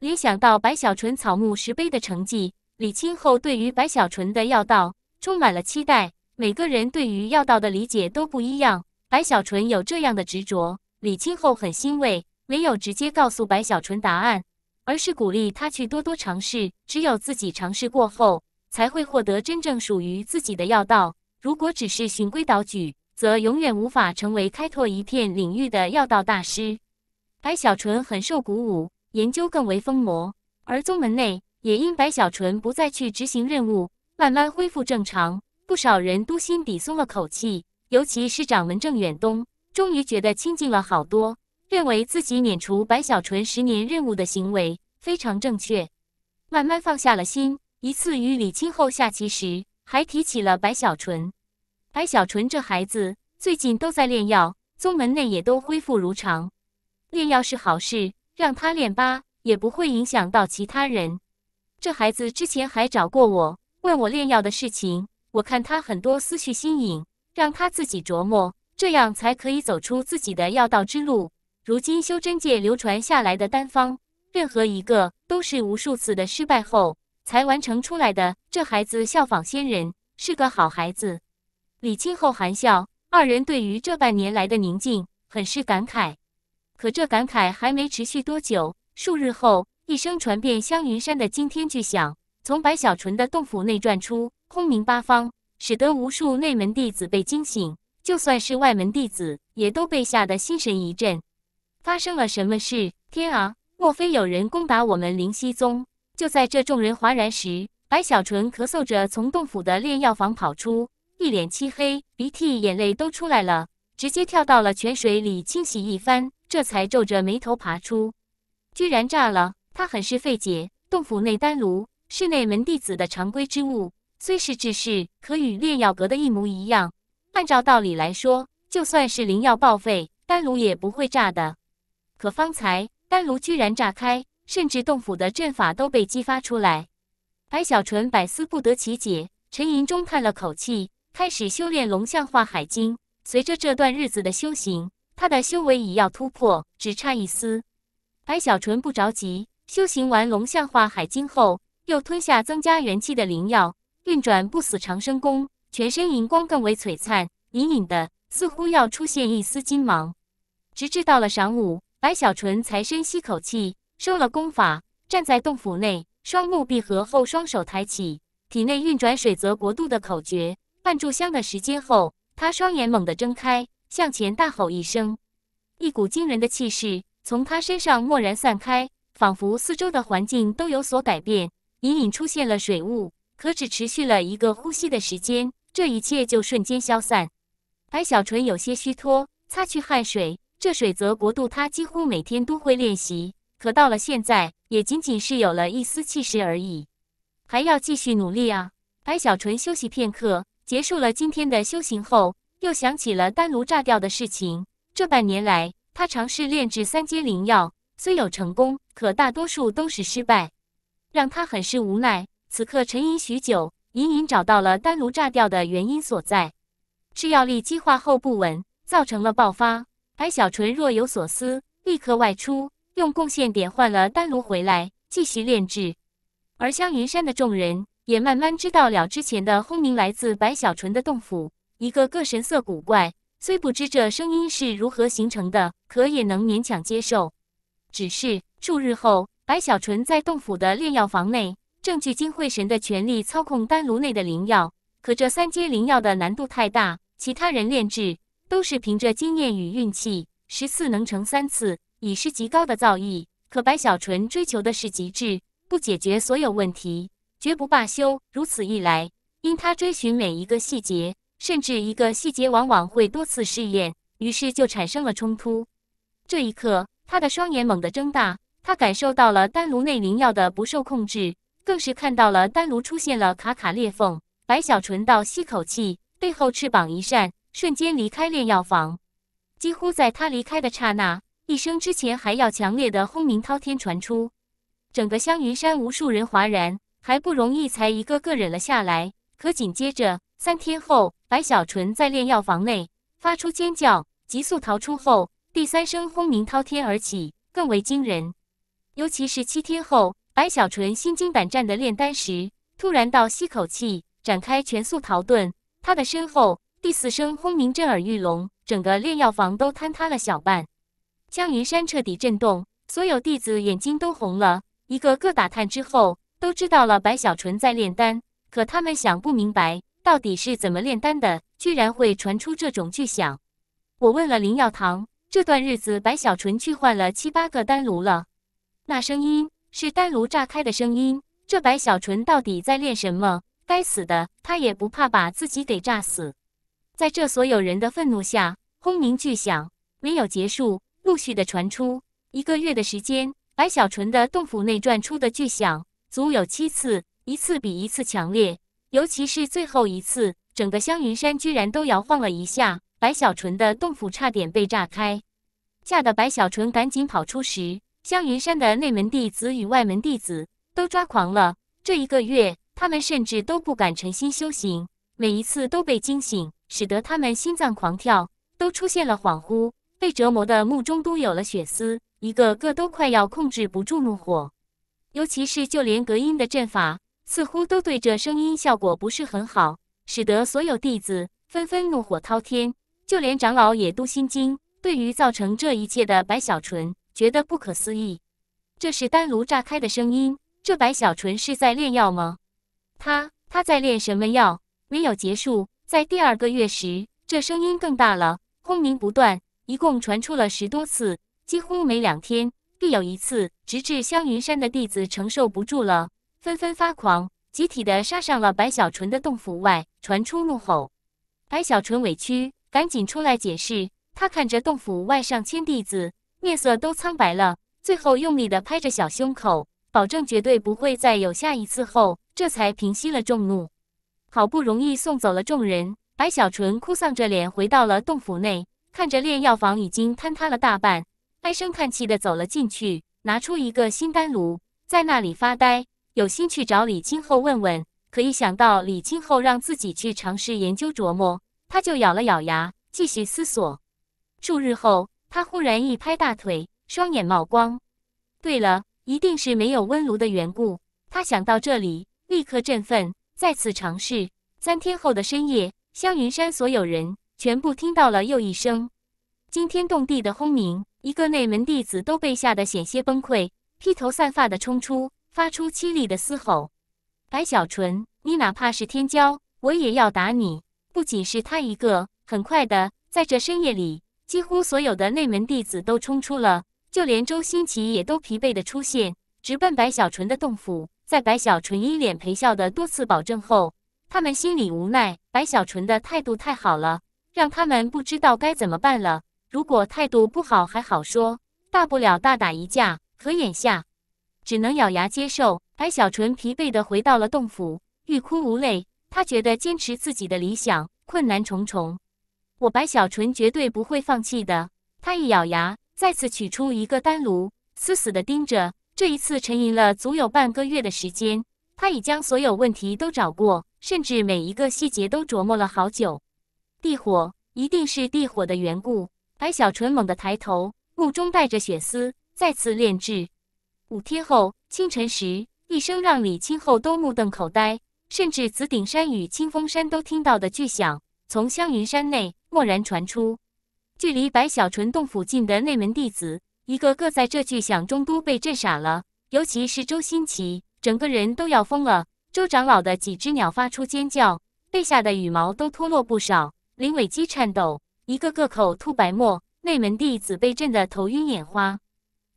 S1: 联想到白小纯草木石碑的成绩，李清后对于白小纯的药道充满了期待。每个人对于药道的理解都不一样，白小纯有这样的执着，李清后很欣慰，没有直接告诉白小纯答案，而是鼓励他去多多尝试。只有自己尝试过后，才会获得真正属于自己的药道。如果只是循规蹈矩。则永远无法成为开拓一片领域的药道大师。白小纯很受鼓舞，研究更为疯魔。而宗门内也因白小纯不再去执行任务，慢慢恢复正常。不少人都心底松了口气，尤其是掌门郑远东，终于觉得清静了好多，认为自己免除白小纯十年任务的行为非常正确，慢慢放下了心。一次与李清后下棋时，还提起了白小纯。白小纯这孩子最近都在炼药，宗门内也都恢复如常。炼药是好事，让他炼吧，也不会影响到其他人。这孩子之前还找过我，问我炼药的事情。我看他很多思绪新颖，让他自己琢磨，这样才可以走出自己的药道之路。如今修真界流传下来的丹方，任何一个都是无数次的失败后才完成出来的。这孩子效仿仙人，是个好孩子。李清后含笑，二人对于这半年来的宁静很是感慨。可这感慨还没持续多久，数日后，一声传遍香云山的惊天巨响从白小纯的洞府内传出，轰鸣八方，使得无数内门弟子被惊醒，就算是外门弟子也都被吓得心神一震。发生了什么事？天啊，莫非有人攻打我们灵溪宗？就在这众人哗然时，白小纯咳嗽着从洞府的炼药房跑出。一脸漆黑，鼻涕眼泪都出来了，直接跳到了泉水里清洗一番，这才皱着眉头爬出。居然炸了！他很是费解。洞府内丹炉是内门弟子的常规之物，虽是制式，可与炼药阁的一模一样。按照道理来说，就算是灵药报废，丹炉也不会炸的。可方才丹炉居然炸开，甚至洞府的阵法都被激发出来。白小纯百思不得其解，沉吟中叹了口气。开始修炼龙象化海经。随着这段日子的修行，他的修为已要突破，只差一丝。白小纯不着急，修行完龙象化海经后，又吞下增加元气的灵药，运转不死长生功，全身银光更为璀璨，隐隐的似乎要出现一丝金芒。直至到了晌午，白小纯才深吸口气，收了功法，站在洞府内，双目闭合后，双手抬起，体内运转水泽国度的口诀。半炷香的时间后，他双眼猛地睁开，向前大吼一声，一股惊人的气势从他身上蓦然散开，仿佛四周的环境都有所改变，隐隐出现了水雾。可只持续了一个呼吸的时间，这一切就瞬间消散。白小纯有些虚脱，擦去汗水。这水泽国度，他几乎每天都会练习，可到了现在，也仅仅是有了一丝气势而已。还要继续努力啊！白小纯休息片刻。结束了今天的修行后，又想起了丹炉炸掉的事情。这半年来，他尝试炼制三阶灵药，虽有成功，可大多数都是失败，让他很是无奈。此刻沉吟许久，隐隐找到了丹炉炸掉的原因所在，是药力激化后不稳，造成了爆发。白小纯若有所思，立刻外出用贡献点换了丹炉回来，继续炼制。而香云山的众人。也慢慢知道了之前的轰鸣来自白小纯的洞府，一个个神色古怪，虽不知这声音是如何形成的，可也能勉强接受。只是数日后，白小纯在洞府的炼药房内，正聚精会神的全力操控丹炉内的灵药。可这三阶灵药的难度太大，其他人炼制都是凭着经验与运气，十次能成三次已是极高的造诣。可白小纯追求的是极致，不解决所有问题。绝不罢休。如此一来，因他追寻每一个细节，甚至一个细节往往会多次试验，于是就产生了冲突。这一刻，他的双眼猛地睁大，他感受到了丹炉内灵药的不受控制，更是看到了丹炉出现了卡卡裂缝。白小纯倒吸口气，背后翅膀一扇，瞬间离开炼药房。几乎在他离开的刹那，一声之前还要强烈的轰鸣滔天传出，整个香云山无数人哗然。还不容易，才一个个忍了下来。可紧接着，三天后，白小纯在炼药房内发出尖叫，急速逃出后，第三声轰鸣滔天而起，更为惊人。尤其是七天后，白小纯心惊胆战的炼丹时，突然倒吸口气，展开全速逃遁。他的身后，第四声轰鸣震耳欲聋，整个炼药房都坍塌了小半，江云山彻底震动，所有弟子眼睛都红了，一个个打探之后。都知道了，白小纯在炼丹，可他们想不明白到底是怎么炼丹的，居然会传出这种巨响。我问了灵药堂，这段日子白小纯去换了七八个丹炉了，那声音是丹炉炸开的声音。这白小纯到底在练什么？该死的，他也不怕把自己给炸死。在这所有人的愤怒下，轰鸣巨响没有结束，陆续的传出。一个月的时间，白小纯的洞府内传出的巨响。足有七次，一次比一次强烈，尤其是最后一次，整个香云山居然都摇晃了一下，白小纯的洞府差点被炸开，吓得白小纯赶紧跑出时，香云山的内门弟子与外门弟子都抓狂了。这一个月，他们甚至都不敢诚心修行，每一次都被惊醒，使得他们心脏狂跳，都出现了恍惚，被折磨的目中都有了血丝，一个个都快要控制不住怒火。尤其是就连隔音的阵法，似乎都对这声音效果不是很好，使得所有弟子纷纷怒火滔天，就连长老也都心惊。对于造成这一切的白小纯，觉得不可思议。这是丹炉炸开的声音，这白小纯是在炼药吗？他他在炼什么药？没有结束，在第二个月时，这声音更大了，轰鸣不断，一共传出了十多次，几乎每两天。又有一次，直至香云山的弟子承受不住了，纷纷发狂，集体的杀上了白小纯的洞府外，传出怒吼。白小纯委屈，赶紧出来解释。他看着洞府外上千弟子，面色都苍白了，最后用力的拍着小胸口，保证绝对不会再有下一次后，这才平息了众怒。好不容易送走了众人，白小纯哭丧着脸回到了洞府内，看着炼药房已经坍塌了大半。唉声叹气地走了进去，拿出一个新丹炉，在那里发呆。有心去找李清后问问，可一想到李清后让自己去尝试研究琢磨，他就咬了咬牙，继续思索。数日后，他忽然一拍大腿，双眼冒光。对了，一定是没有温炉的缘故。他想到这里，立刻振奋，再次尝试。三天后的深夜，香云山所有人全部听到了又一声惊天动地的轰鸣。一个内门弟子都被吓得险些崩溃，披头散发的冲出，发出凄厉的嘶吼：“白小纯，你哪怕是天骄，我也要打你！”不仅是他一个，很快的，在这深夜里，几乎所有的内门弟子都冲出了，就连周星奇也都疲惫的出现，直奔白小纯的洞府。在白小纯一脸陪笑的多次保证后，他们心里无奈，白小纯的态度太好了，让他们不知道该怎么办了。如果态度不好还好说，大不了大打一架。可眼下只能咬牙接受。白小纯疲惫地回到了洞府，欲哭无泪。他觉得坚持自己的理想困难重重，我白小纯绝对不会放弃的。他一咬牙，再次取出一个丹炉，死死地盯着。这一次沉吟了足有半个月的时间，他已将所有问题都找过，甚至每一个细节都琢磨了好久。地火一定是地火的缘故。白小纯猛地抬头，目中带着血丝，再次炼制。五天后清晨时，一声让李清后都目瞪口呆，甚至紫顶山与清风山都听到的巨响，从香云山内蓦然传出。距离白小纯洞府近的内门弟子，一个个在这巨响中都被震傻了。尤其是周新奇，整个人都要疯了。周长老的几只鸟发出尖叫，背下的羽毛都脱落不少，林尾鸡颤抖。一个个口吐白沫，内门弟子被震得头晕眼花。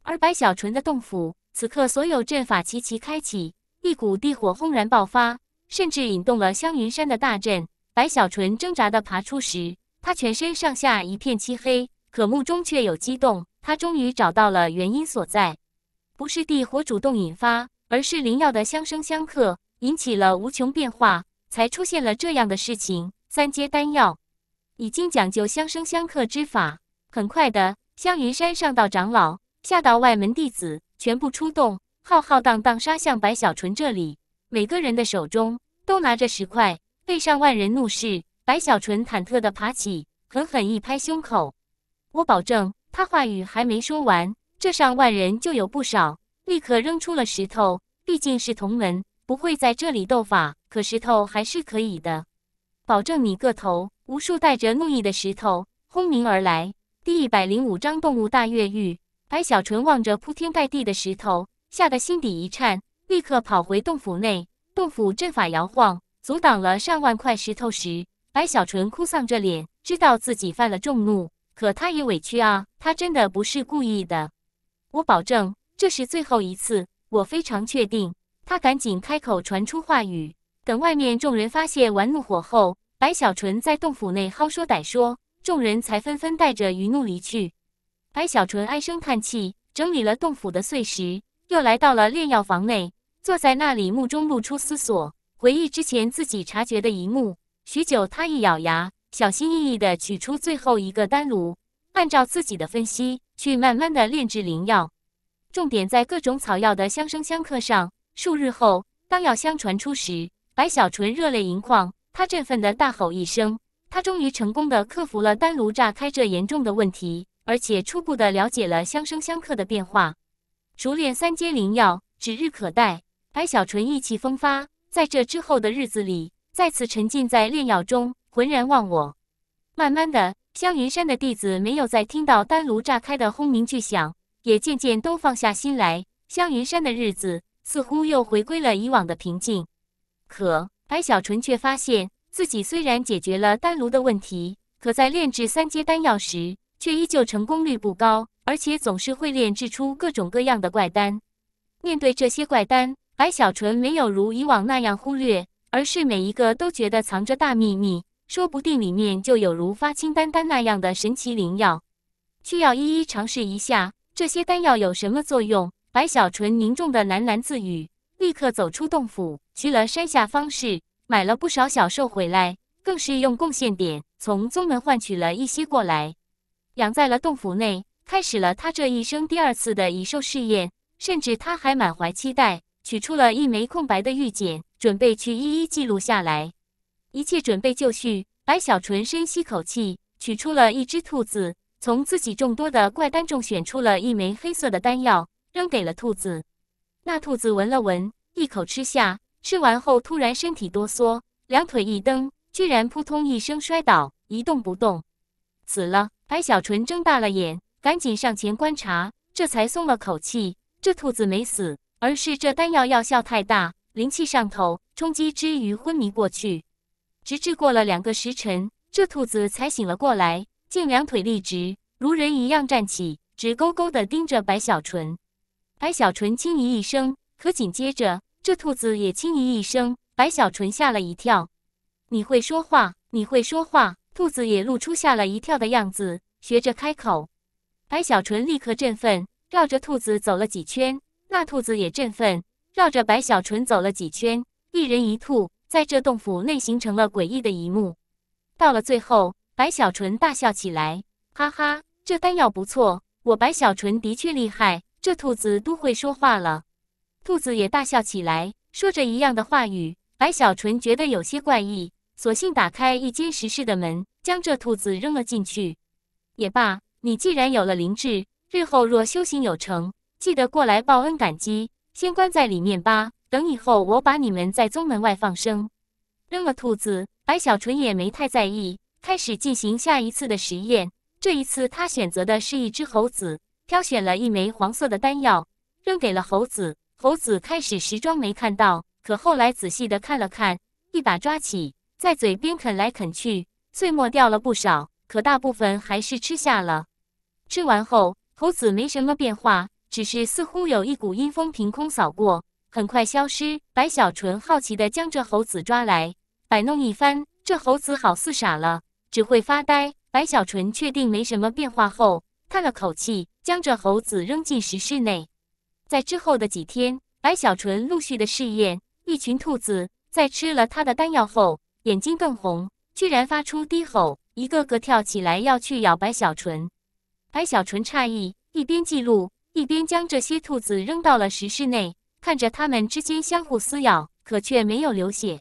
S1: 而白小纯的洞府此刻所有阵法齐齐开启，一股地火轰然爆发，甚至引动了香云山的大阵。白小纯挣扎地爬出时，他全身上下一片漆黑，可目中却有激动。他终于找到了原因所在：不是地火主动引发，而是灵药的相生相克引起了无穷变化，才出现了这样的事情。三阶丹药。已经讲究相生相克之法，很快的，香云山上到长老，下到外门弟子，全部出动，浩浩荡荡杀向白小纯这里。每个人的手中都拿着石块，被上万人怒视。白小纯忐忑地爬起，狠狠一拍胸口：“我保证。”他话语还没说完，这上万人就有不少立刻扔出了石头。毕竟是同门，不会在这里斗法，可石头还是可以的，保证你个头。无数带着怒意的石头轰鸣而来。第一百零五章动物大越狱。白小纯望着铺天盖地的石头，吓得心底一颤，立刻跑回洞府内。洞府阵法摇晃，阻挡了上万块石头时，白小纯哭丧着脸，知道自己犯了众怒，可他也委屈啊，他真的不是故意的，我保证，这是最后一次，我非常确定。他赶紧开口传出话语，等外面众人发泄完怒火后。白小纯在洞府内好说歹说，众人才纷纷带着余怒离去。白小纯唉声叹气，整理了洞府的碎石，又来到了炼药房内，坐在那里目中露出思索，回忆之前自己察觉的一幕。许久，他一咬牙，小心翼翼的取出最后一个丹炉，按照自己的分析去慢慢的炼制灵药，重点在各种草药的相生相克上。数日后，当药香传出时，白小纯热泪盈眶。他振奋地大吼一声，他终于成功地克服了丹炉炸开这严重的问题，而且初步地了解了相生相克的变化，熟练三阶灵药指日可待。白小纯意气风发，在这之后的日子里，再次沉浸在炼药中，浑然忘我。慢慢的，香云山的弟子没有再听到丹炉炸开的轰鸣巨响，也渐渐都放下心来。香云山的日子似乎又回归了以往的平静。可。白小纯却发现自己虽然解决了丹炉的问题，可在炼制三阶丹药时，却依旧成功率不高，而且总是会炼制出各种各样的怪丹。面对这些怪丹，白小纯没有如以往那样忽略，而是每一个都觉得藏着大秘密，说不定里面就有如发青丹丹那样的神奇灵药，需要一一尝试一下这些丹药有什么作用。白小纯凝重的喃喃自语。立刻走出洞府，去了山下方士，买了不少小兽回来，更是用贡献点从宗门换取了一些过来，养在了洞府内，开始了他这一生第二次的以兽试验。甚至他还满怀期待，取出了一枚空白的玉简，准备去一一记录下来。一切准备就绪，白小纯深吸口气，取出了一只兔子，从自己众多的怪丹中选出了一枚黑色的丹药，扔给了兔子。那兔子闻了闻，一口吃下。吃完后，突然身体哆嗦，两腿一蹬，居然扑通一声摔倒，一动不动，死了。白小纯睁大了眼，赶紧上前观察，这才松了口气。这兔子没死，而是这丹药药效太大，灵气上头，冲击之余昏迷过去。直至过了两个时辰，这兔子才醒了过来，竟两腿立直，如人一样站起，直勾勾地盯着白小纯。白小纯轻咦一声，可紧接着，这兔子也轻咦一声。白小纯吓了一跳：“你会说话？你会说话？”兔子也露出吓了一跳的样子，学着开口。白小纯立刻振奋，绕着兔子走了几圈。那兔子也振奋，绕着白小纯走了几圈。一人一兔在这洞府内形成了诡异的一幕。到了最后，白小纯大笑起来：“哈哈，这丹药不错，我白小纯的确厉害。”这兔子都会说话了，兔子也大笑起来，说着一样的话语。白小纯觉得有些怪异，索性打开一间石室的门，将这兔子扔了进去。也罢，你既然有了灵智，日后若修行有成，记得过来报恩感激。先关在里面吧，等以后我把你们在宗门外放生。扔了兔子，白小纯也没太在意，开始进行下一次的实验。这一次他选择的是一只猴子。挑选了一枚黄色的丹药，扔给了猴子。猴子开始时装没看到，可后来仔细的看了看，一把抓起，在嘴边啃来啃去，碎末掉了不少，可大部分还是吃下了。吃完后，猴子没什么变化，只是似乎有一股阴风凭空扫过，很快消失。白小纯好奇的将这猴子抓来，摆弄一番，这猴子好似傻了，只会发呆。白小纯确定没什么变化后，叹了口气。将这猴子扔进石室内，在之后的几天，白小纯陆续的试验，一群兔子在吃了他的丹药后，眼睛更红，居然发出低吼，一个个跳起来要去咬白小纯。白小纯诧异，一边记录，一边将这些兔子扔到了石室内，看着它们之间相互撕咬，可却没有流血。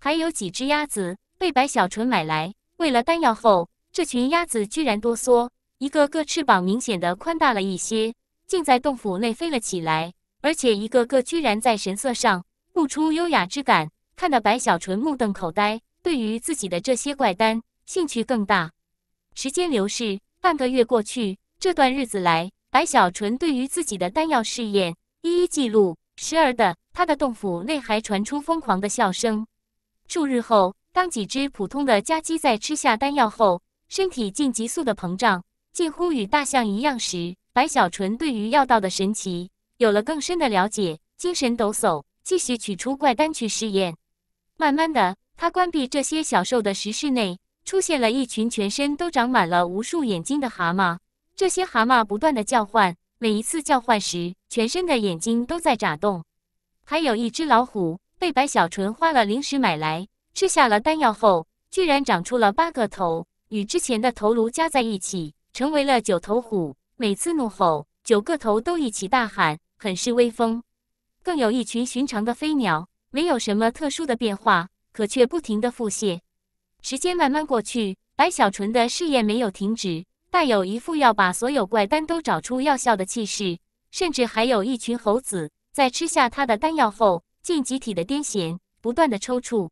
S1: 还有几只鸭子被白小纯买来，喂了丹药后，这群鸭子居然哆嗦。一个个翅膀明显的宽大了一些，竟在洞府内飞了起来，而且一个个居然在神色上露出优雅之感，看得白小纯目瞪口呆。对于自己的这些怪丹，兴趣更大。时间流逝，半个月过去，这段日子来，白小纯对于自己的丹药试验一一记录，时而的他的洞府内还传出疯狂的笑声。数日后，当几只普通的家鸡在吃下丹药后，身体竟急速的膨胀。近乎与大象一样时，白小纯对于药道的神奇有了更深的了解，精神抖擞，继续取出怪丹去试验。慢慢的，他关闭这些小兽的石室内，出现了一群全身都长满了无数眼睛的蛤蟆。这些蛤蟆不断的叫唤，每一次叫唤时，全身的眼睛都在眨动。还有一只老虎被白小纯花了零食买来，吃下了丹药后，居然长出了八个头，与之前的头颅加在一起。成为了九头虎，每次怒吼，九个头都一起大喊，很是威风。更有一群寻常的飞鸟，没有什么特殊的变化，可却不停的腹泻。时间慢慢过去，白小纯的试验没有停止，带有一副要把所有怪丹都找出药效的气势。甚至还有一群猴子在吃下他的丹药后，竟集体的癫痫，不断的抽搐。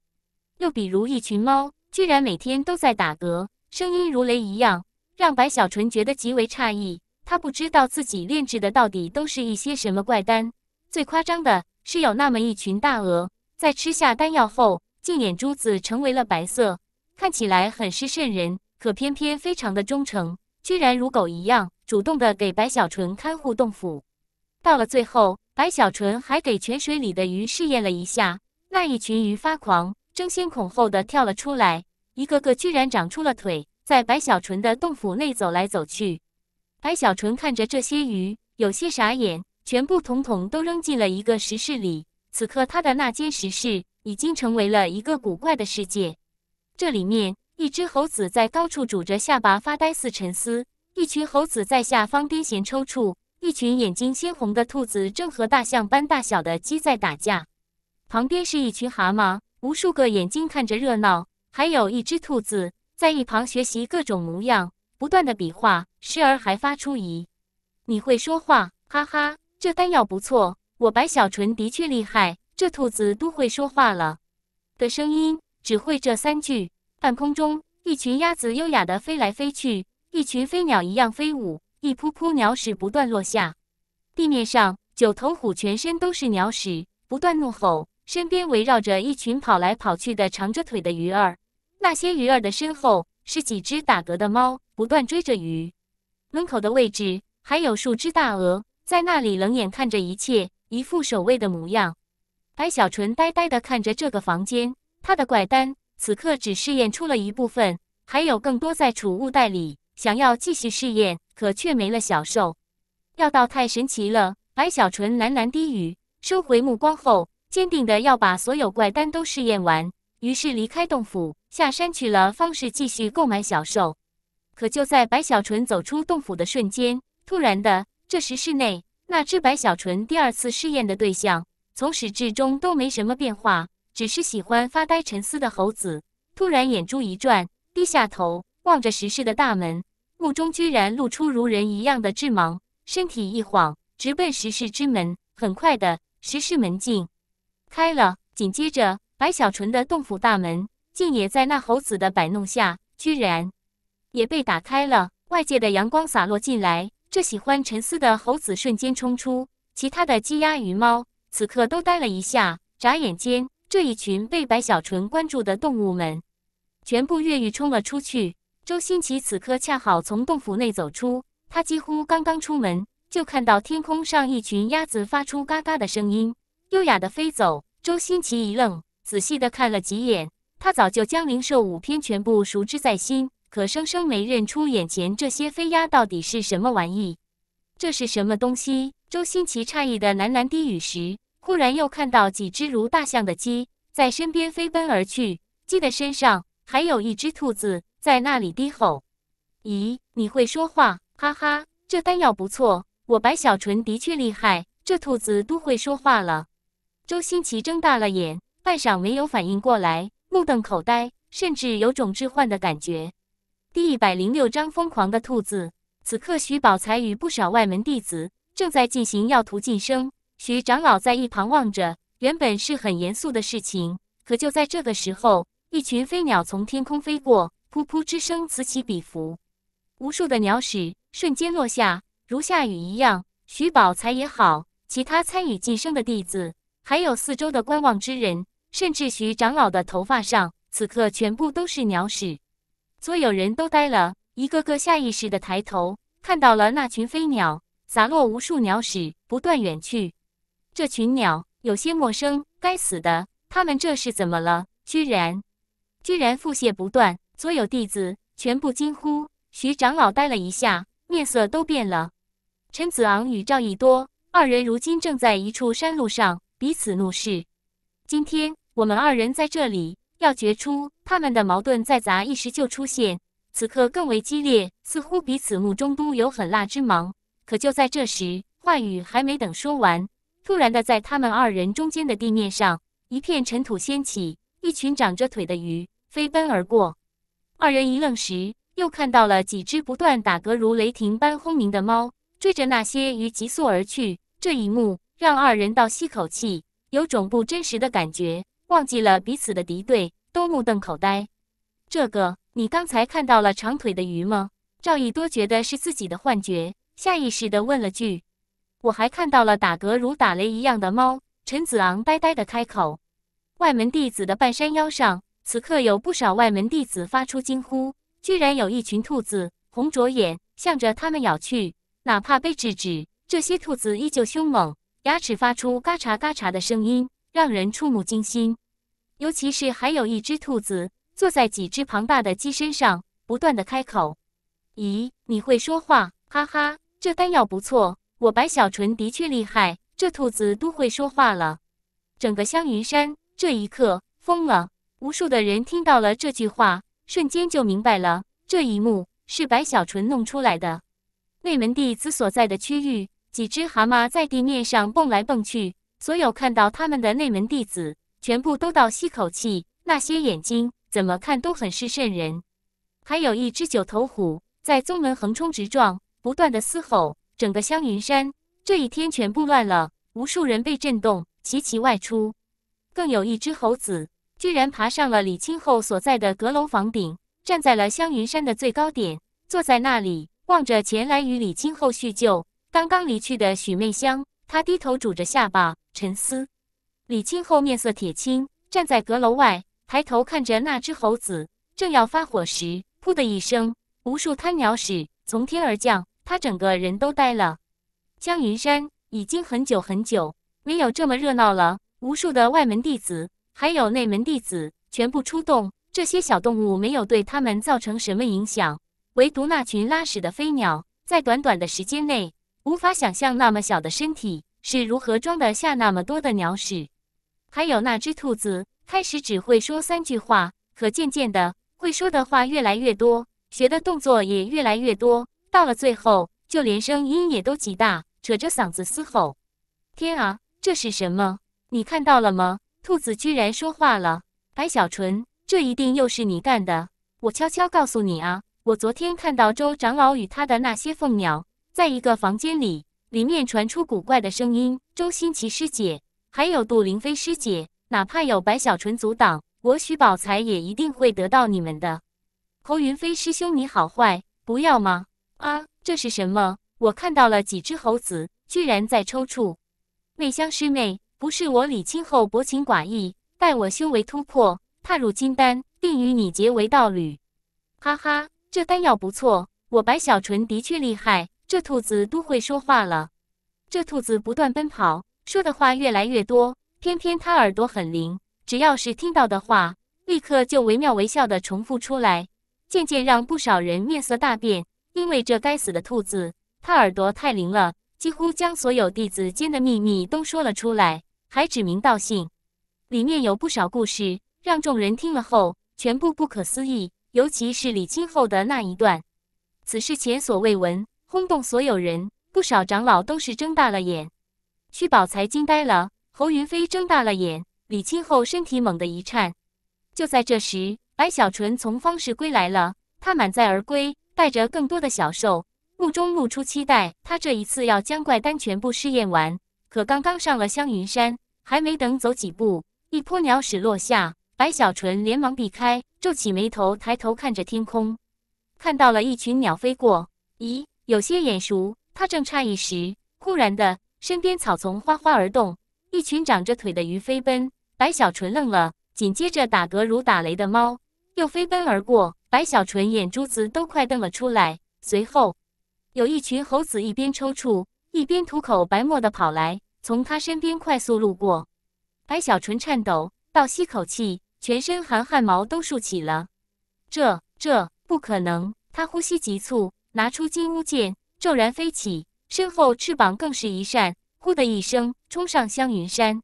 S1: 又比如一群猫，居然每天都在打嗝，声音如雷一样。让白小纯觉得极为诧异，他不知道自己炼制的到底都是一些什么怪丹。最夸张的是，有那么一群大鹅在吃下丹药后，竟眼珠子成为了白色，看起来很是瘆人。可偏偏非常的忠诚，居然如狗一样主动的给白小纯看护洞府。到了最后，白小纯还给泉水里的鱼试验了一下，那一群鱼发狂，争先恐后的跳了出来，一个个居然长出了腿。在白小纯的洞府内走来走去，白小纯看着这些鱼，有些傻眼，全部统统都扔进了一个石室里。此刻，他的那间石室已经成为了一个古怪的世界。这里面，一只猴子在高处拄着下巴发呆似沉思；一群猴子在下方癫痫抽搐；一群眼睛鲜红的兔子正和大象般大小的鸡在打架。旁边是一群蛤蟆，无数个眼睛看着热闹，还有一只兔子。在一旁学习各种模样，不断的比划，时而还发出“咦，你会说话？”哈哈，这丹药不错，我白小纯的确厉害，这兔子都会说话了。的声音只会这三句。半空中，一群鸭子优雅的飞来飞去，一群飞鸟一样飞舞，一扑扑鸟屎不断落下。地面上，九头虎全身都是鸟屎，不断怒吼，身边围绕着一群跑来跑去的长着腿的鱼儿。那些鱼儿的身后是几只打嗝的猫，不断追着鱼。门口的位置还有数只大鹅在那里冷眼看着一切，一副守卫的模样。白小纯呆呆地看着这个房间，他的怪丹此刻只试验出了一部分，还有更多在储物袋里。想要继续试验，可却没了小兽。药到太神奇了，白小纯喃喃低语，收回目光后，坚定地要把所有怪丹都试验完。于是离开洞府，下山去了。方士继续购买小兽，可就在白小纯走出洞府的瞬间，突然的，这时室内那只白小纯第二次试验的对象，从始至终都没什么变化，只是喜欢发呆沉思的猴子，突然眼珠一转，低下头望着石室的大门，目中居然露出如人一样的智芒，身体一晃，直奔石室之门。很快的，石室门禁开了，紧接着。白小纯的洞府大门竟也在那猴子的摆弄下，居然也被打开了。外界的阳光洒落进来，这喜欢沉思的猴子瞬间冲出，其他的鸡、鸭、鱼、猫此刻都呆了一下。眨眼间，这一群被白小纯关注的动物们全部越狱冲了出去。周星驰此刻恰好从洞府内走出，他几乎刚刚出门，就看到天空上一群鸭子发出嘎嘎的声音，优雅地飞走。周星驰一愣。仔细的看了几眼，他早就将灵兽五篇全部熟知在心，可生生没认出眼前这些飞鸦到底是什么玩意。这是什么东西？周新奇诧异的喃喃低语时，忽然又看到几只如大象的鸡在身边飞奔而去，鸡的身上还有一只兔子在那里低吼。咦，你会说话？哈哈，这丹药不错，我白小纯的确厉害，这兔子都会说话了。周新奇睁大了眼。半晌没有反应过来，目瞪口呆，甚至有种置换的感觉。第一百零六章疯狂的兔子。此刻，徐宝才与不少外门弟子正在进行药徒晋升，徐长老在一旁望着。原本是很严肃的事情，可就在这个时候，一群飞鸟从天空飞过，噗噗之声此起彼伏，无数的鸟屎瞬间落下，如下雨一样。徐宝才也好，其他参与晋升的弟子，还有四周的观望之人。甚至徐长老的头发上，此刻全部都是鸟屎。所有人都呆了，一个个下意识的抬头，看到了那群飞鸟，洒落无数鸟屎，不断远去。这群鸟有些陌生，该死的，他们这是怎么了？居然，居然腹泻不断！所有弟子全部惊呼。徐长老呆了一下，面色都变了。陈子昂与赵一多二人如今正在一处山路上，彼此怒视。今天。我们二人在这里要决出他们的矛盾，在砸一时就出现，此刻更为激烈，似乎彼此目中都有狠辣之芒。可就在这时，话语还没等说完，突然的在他们二人中间的地面上，一片尘土掀起，一群长着腿的鱼飞奔而过。二人一愣时，又看到了几只不断打嗝、如雷霆般轰鸣的猫，追着那些鱼急速而去。这一幕让二人倒吸口气，有种不真实的感觉。忘记了彼此的敌对，都目瞪口呆。这个，你刚才看到了长腿的鱼吗？赵一多觉得是自己的幻觉，下意识地问了句。我还看到了打嗝如打雷一样的猫。陈子昂呆呆地开口。外门弟子的半山腰上，此刻有不少外门弟子发出惊呼，居然有一群兔子红着眼，向着他们咬去。哪怕被制止，这些兔子依旧凶猛，牙齿发出嘎嚓嘎嚓的声音，让人触目惊心。尤其是还有一只兔子坐在几只庞大的鸡身上，不断的开口：“咦，你会说话？哈哈，这丹药不错，我白小纯的确厉害，这兔子都会说话了。”整个香云山这一刻疯了，无数的人听到了这句话，瞬间就明白了这一幕是白小纯弄出来的。内门弟子所在的区域，几只蛤蟆在地面上蹦来蹦去，所有看到他们的内门弟子。全部都倒吸口气，那些眼睛怎么看都很是瘆人。还有一只九头虎在宗门横冲直撞，不断的嘶吼，整个香云山这一天全部乱了，无数人被震动，齐齐外出。更有一只猴子，居然爬上了李清后所在的阁楼房顶，站在了香云山的最高点，坐在那里望着前来与李清后叙旧、刚刚离去的许媚香，他低头拄着下巴沉思。李清后面色铁青，站在阁楼外，抬头看着那只猴子，正要发火时，噗的一声，无数滩鸟屎从天而降，他整个人都呆了。江云山已经很久很久没有这么热闹了，无数的外门弟子还有内门弟子全部出动，这些小动物没有对他们造成什么影响，唯独那群拉屎的飞鸟，在短短的时间内，无法想象那么小的身体是如何装得下那么多的鸟屎。还有那只兔子，开始只会说三句话，可渐渐的，会说的话越来越多，学的动作也越来越多，到了最后，就连声音也都极大，扯着嗓子嘶吼。天啊，这是什么？你看到了吗？兔子居然说话了！白小纯，这一定又是你干的！我悄悄告诉你啊，我昨天看到周长老与他的那些凤鸟，在一个房间里，里面传出古怪的声音。周星奇师姐。还有杜凌飞师姐，哪怕有白小纯阻挡，我许宝才也一定会得到你们的。侯云飞师兄，你好坏，不要吗？啊，这是什么？我看到了几只猴子，居然在抽搐。媚香师妹，不是我李清后薄情寡义，待我修为突破，踏入金丹，并与你结为道侣。哈哈，这丹药不错，我白小纯的确厉害，这兔子都会说话了。这兔子不断奔跑。说的话越来越多，偏偏他耳朵很灵，只要是听到的话，立刻就惟妙惟肖地重复出来。渐渐让不少人面色大变，因为这该死的兔子，他耳朵太灵了，几乎将所有弟子间的秘密都说了出来，还指名道姓。里面有不少故事，让众人听了后全部不可思议，尤其是李清后的那一段，此事前所未闻，轰动所有人，不少长老都是睁大了眼。屈宝才惊呆了，侯云飞睁大了眼，李清后身体猛地一颤。就在这时，白小纯从方士归来了，他满载而归，带着更多的小兽，目中露出期待。他这一次要将怪丹全部试验完。可刚刚上了香云山，还没等走几步，一泼鸟屎落下，白小纯连忙避开，皱起眉头，抬头看着天空，看到了一群鸟飞过，咦，有些眼熟。他正诧异时，忽然的。身边草丛哗哗而动，一群长着腿的鱼飞奔。白小纯愣了，紧接着打嗝如打雷的猫又飞奔而过。白小纯眼珠子都快瞪了出来。随后，有一群猴子一边抽搐一边吐口白沫的跑来，从他身边快速路过。白小纯颤抖，倒吸口气，全身汗汗毛都竖起了。这这不可能！他呼吸急促，拿出金乌剑，骤然飞起。身后翅膀更是一扇，呼的一声冲上香云山。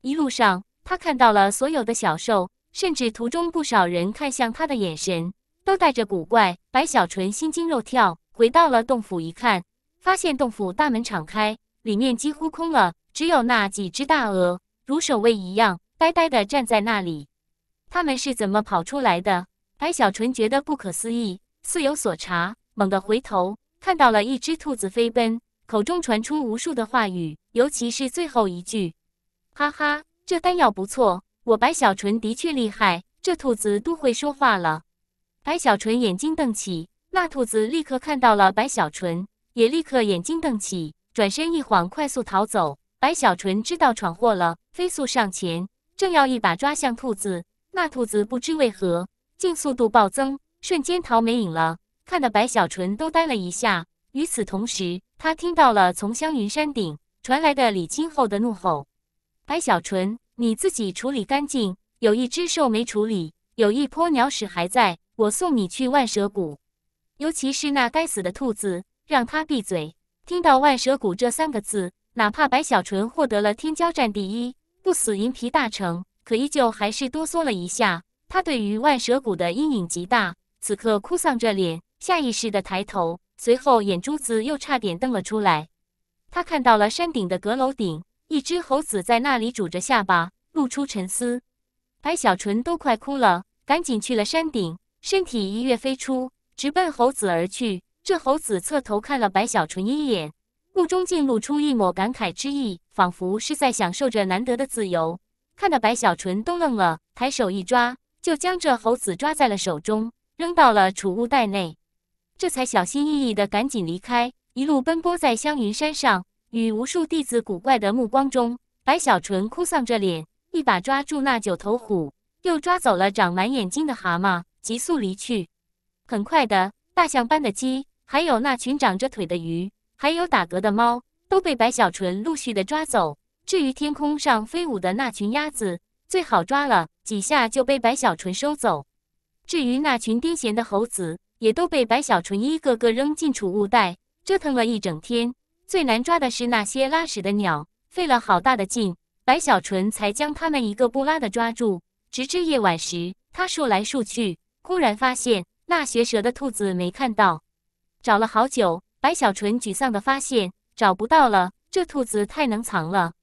S1: 一路上，他看到了所有的小兽，甚至途中不少人看向他的眼神都带着古怪。白小纯心惊肉跳，回到了洞府一看，发现洞府大门敞开，里面几乎空了，只有那几只大鹅如守卫一样呆呆地站在那里。他们是怎么跑出来的？白小纯觉得不可思议，似有所察，猛地回头。看到了一只兔子飞奔，口中传出无数的话语，尤其是最后一句：“哈哈，这丹药不错，我白小纯的确厉害，这兔子都会说话了。”白小纯眼睛瞪起，那兔子立刻看到了白小纯，也立刻眼睛瞪起，转身一晃，快速逃走。白小纯知道闯祸了，飞速上前，正要一把抓向兔子，那兔子不知为何，竟速度暴增，瞬间逃没影了。看得白小纯都呆了一下，与此同时，他听到了从香云山顶传来的李清后的怒吼：“白小纯，你自己处理干净，有一只兽没处理，有一坡鸟屎还在，我送你去万蛇谷。尤其是那该死的兔子，让他闭嘴！”听到万蛇谷这三个字，哪怕白小纯获得了天骄战第一，不死银皮大成，可依旧还是哆嗦了一下。他对于万蛇谷的阴影极大，此刻哭丧着脸。下意识的抬头，随后眼珠子又差点瞪了出来。他看到了山顶的阁楼顶，一只猴子在那里拄着下巴，露出沉思。白小纯都快哭了，赶紧去了山顶，身体一跃飞出，直奔猴子而去。这猴子侧头看了白小纯一眼，目中竟露出一抹感慨之意，仿佛是在享受着难得的自由。看得白小纯都愣了，抬手一抓，就将这猴子抓在了手中，扔到了储物袋内。这才小心翼翼地赶紧离开，一路奔波在香云山上，与无数弟子古怪的目光中，白小纯哭丧着脸，一把抓住那九头虎，又抓走了长满眼睛的蛤蟆，急速离去。很快的大象般的鸡，还有那群长着腿的鱼，还有打嗝的猫，都被白小纯陆续地抓走。至于天空上飞舞的那群鸭子，最好抓了几下就被白小纯收走。至于那群癫痫的猴子。也都被白小纯一个个扔进储物袋，折腾了一整天。最难抓的是那些拉屎的鸟，费了好大的劲，白小纯才将它们一个不拉的抓住。直至夜晚时，他数来数去，忽然发现那学蛇的兔子没看到，找了好久，白小纯沮丧的发现找不到了。这兔子太能藏了。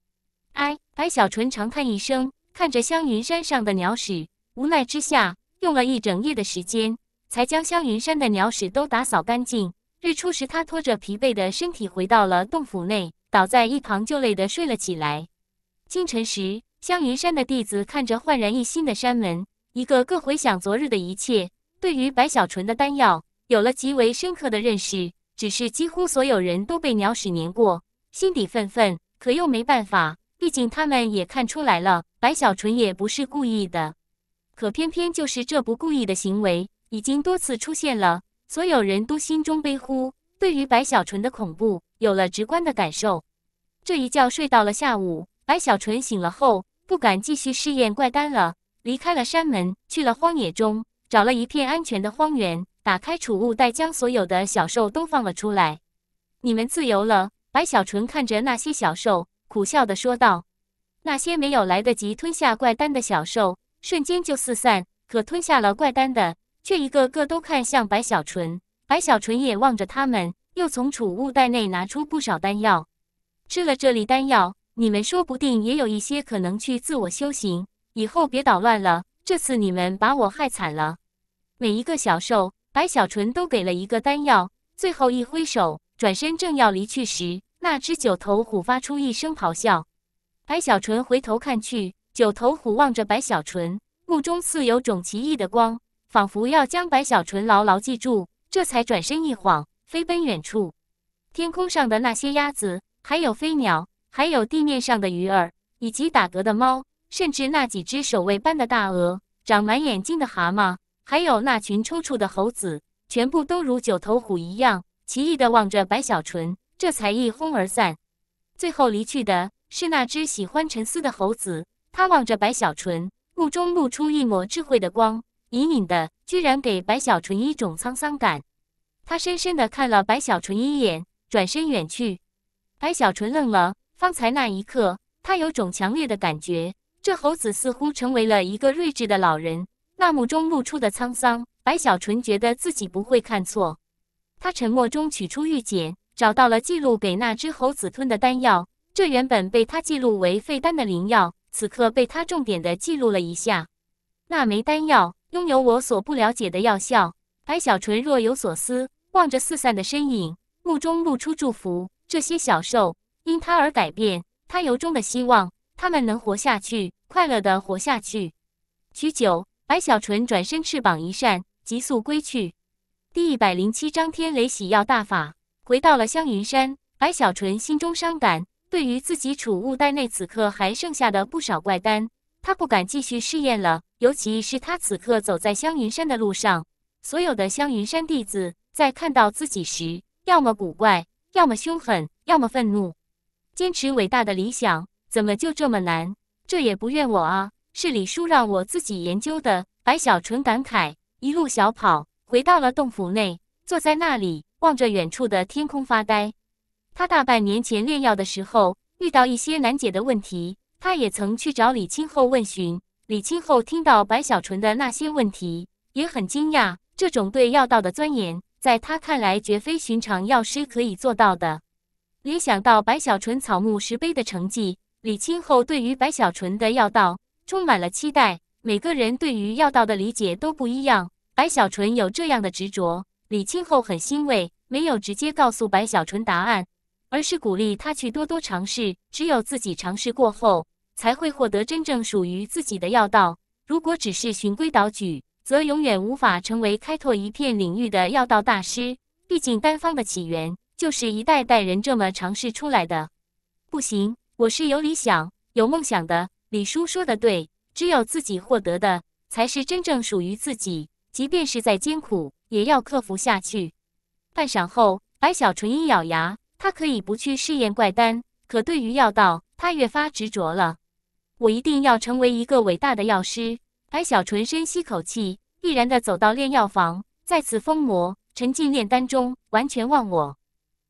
S1: 哎，白小纯长叹一声，看着香云山上的鸟屎，无奈之下用了一整夜的时间。才将香云山的鸟屎都打扫干净。日出时，他拖着疲惫的身体回到了洞府内，倒在一旁就累得睡了起来。清晨时，香云山的弟子看着焕然一新的山门，一个个回想昨日的一切，对于白小纯的丹药有了极为深刻的认识。只是几乎所有人都被鸟屎粘过，心底愤愤，可又没办法，毕竟他们也看出来了，白小纯也不是故意的。可偏偏就是这不故意的行为。已经多次出现了，所有人都心中悲呼，对于白小纯的恐怖有了直观的感受。这一觉睡到了下午，白小纯醒了后不敢继续试验怪丹了，离开了山门，去了荒野中找了一片安全的荒原，打开储物袋，将所有的小兽都放了出来。你们自由了。白小纯看着那些小兽，苦笑的说道：“那些没有来得及吞下怪丹的小兽，瞬间就四散；可吞下了怪丹的。”却一个个都看向白小纯，白小纯也望着他们，又从储物袋内拿出不少丹药，吃了这粒丹药，你们说不定也有一些可能去自我修行，以后别捣乱了。这次你们把我害惨了。每一个小兽，白小纯都给了一个丹药，最后一挥手，转身正要离去时，那只九头虎发出一声咆哮，白小纯回头看去，九头虎望着白小纯，目中似有种奇异的光。仿佛要将白小纯牢牢记住，这才转身一晃，飞奔远处。天空上的那些鸭子，还有飞鸟，还有地面上的鱼儿，以及打嗝的猫，甚至那几只守卫般的大鹅，长满眼睛的蛤蟆，还有那群抽搐的猴子，全部都如九头虎一样奇异的望着白小纯，这才一哄而散。最后离去的是那只喜欢沉思的猴子，它望着白小纯，目中露出一抹智慧的光。隐隐的，居然给白小纯一种沧桑感。他深深的看了白小纯一眼，转身远去。白小纯愣了，方才那一刻，他有种强烈的感觉，这猴子似乎成为了一个睿智的老人，那目中露出的沧桑，白小纯觉得自己不会看错。他沉默中取出玉简，找到了记录给那只猴子吞的丹药。这原本被他记录为废丹的灵药，此刻被他重点的记录了一下。那枚丹药。拥有我所不了解的药效，白小纯若有所思，望着四散的身影，目中露出祝福。这些小兽因他而改变，他由衷的希望他们能活下去，快乐的活下去。许久，白小纯转身，翅膀一扇，急速归去。第一百零七章天雷洗药大法。回到了香云山，白小纯心中伤感，对于自己储物袋内此刻还剩下的不少怪丹。他不敢继续试验了，尤其是他此刻走在香云山的路上，所有的香云山弟子在看到自己时，要么古怪，要么凶狠，要么愤怒。坚持伟大的理想，怎么就这么难？这也不怨我啊，是李叔让我自己研究的。白小纯感慨，一路小跑回到了洞府内，坐在那里望着远处的天空发呆。他大半年前炼药的时候，遇到一些难解的问题。他也曾去找李清后问询，李清后听到白小纯的那些问题，也很惊讶。这种对药道的钻研，在他看来绝非寻常药师可以做到的。联想到白小纯草木石碑的成绩，李清后对于白小纯的药道充满了期待。每个人对于药道的理解都不一样，白小纯有这样的执着，李清后很欣慰，没有直接告诉白小纯答案。而是鼓励他去多多尝试，只有自己尝试过后，才会获得真正属于自己的药道。如果只是循规蹈矩，则永远无法成为开拓一片领域的药道大师。毕竟丹方的起源就是一代代人这么尝试出来的。不行，我是有理想、有梦想的。李叔说的对，只有自己获得的，才是真正属于自己。即便是在艰苦，也要克服下去。半晌后，白小纯一咬牙。他可以不去试验怪丹，可对于药道，他越发执着了。我一定要成为一个伟大的药师。白小纯深吸口气，毅然地走到炼药房，再次疯魔，沉浸炼丹中，完全忘我。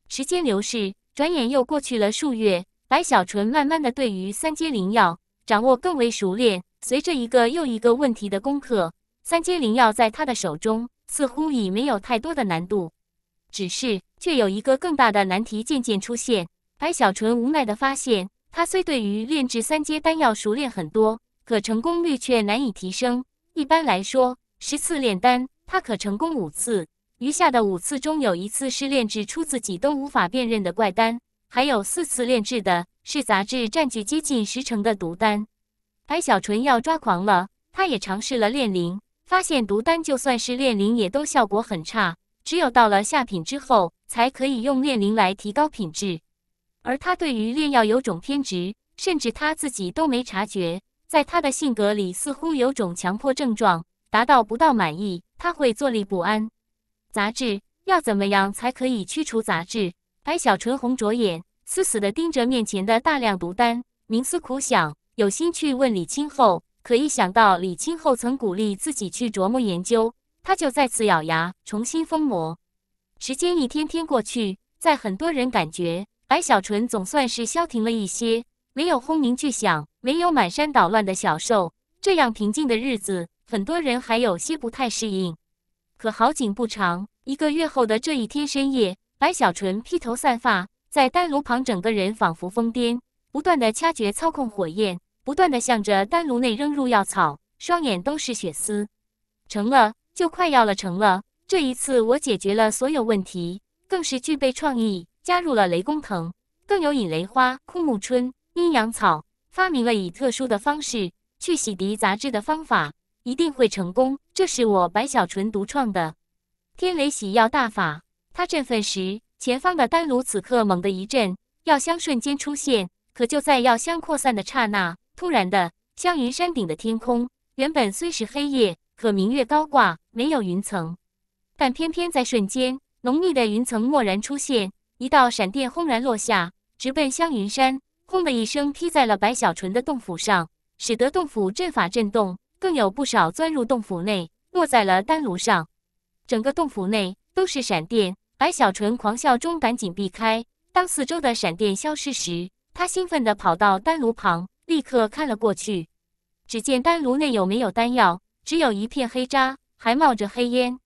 S1: 时间流逝，转眼又过去了数月。白小纯慢慢地对于三阶灵药掌握更为熟练。随着一个又一个问题的攻克，三阶灵药在他的手中似乎已没有太多的难度。只是。却有一个更大的难题渐渐出现。白小纯无奈地发现，他虽对于炼制三阶丹药熟练很多，可成功率却难以提升。一般来说，十次炼丹他可成功五次，余下的五次中有一次是炼制出自己都无法辨认的怪丹，还有四次炼制的是杂质占据接近十成的毒丹。白小纯要抓狂了，他也尝试了炼灵，发现毒丹就算是炼灵也都效果很差，只有到了下品之后。才可以用炼灵来提高品质，而他对于炼药有种偏执，甚至他自己都没察觉。在他的性格里，似乎有种强迫症状，达到不到满意，他会坐立不安。杂质要怎么样才可以驱除杂质？白小纯红着眼，死死地盯着面前的大量毒丹，冥思苦想，有心去问李清后，可一想到李清后曾鼓励自己去琢磨研究，他就再次咬牙重新封魔。时间一天天过去，在很多人感觉白小纯总算是消停了一些，没有轰鸣巨响，没有满山捣乱的小兽，这样平静的日子，很多人还有些不太适应。可好景不长，一个月后的这一天深夜，白小纯披头散发，在丹炉旁，整个人仿佛疯癫，不断的掐诀操控火焰，不断的向着丹炉内扔入药草，双眼都是血丝，成了，就快要了，成了。这一次，我解决了所有问题，更是具备创意，加入了雷公藤，更有引雷花、枯木春、阴阳草，发明了以特殊的方式去洗涤杂质的方法，一定会成功。这是我白小纯独创的天雷洗药大法。他振奋时，前方的丹炉此刻猛地一震，药香瞬间出现。可就在药香扩散的刹那，突然的香云山顶的天空，原本虽是黑夜，可明月高挂，没有云层。但偏偏在瞬间，浓密的云层蓦然出现，一道闪电轰然落下，直奔香云山，轰的一声劈在了白小纯的洞府上，使得洞府阵法震动，更有不少钻入洞府内，落在了丹炉上。整个洞府内都是闪电。白小纯狂笑中赶紧避开。当四周的闪电消失时，他兴奋地跑到丹炉旁，立刻看了过去，只见丹炉内有没有丹药，只有一片黑渣，还冒着黑烟。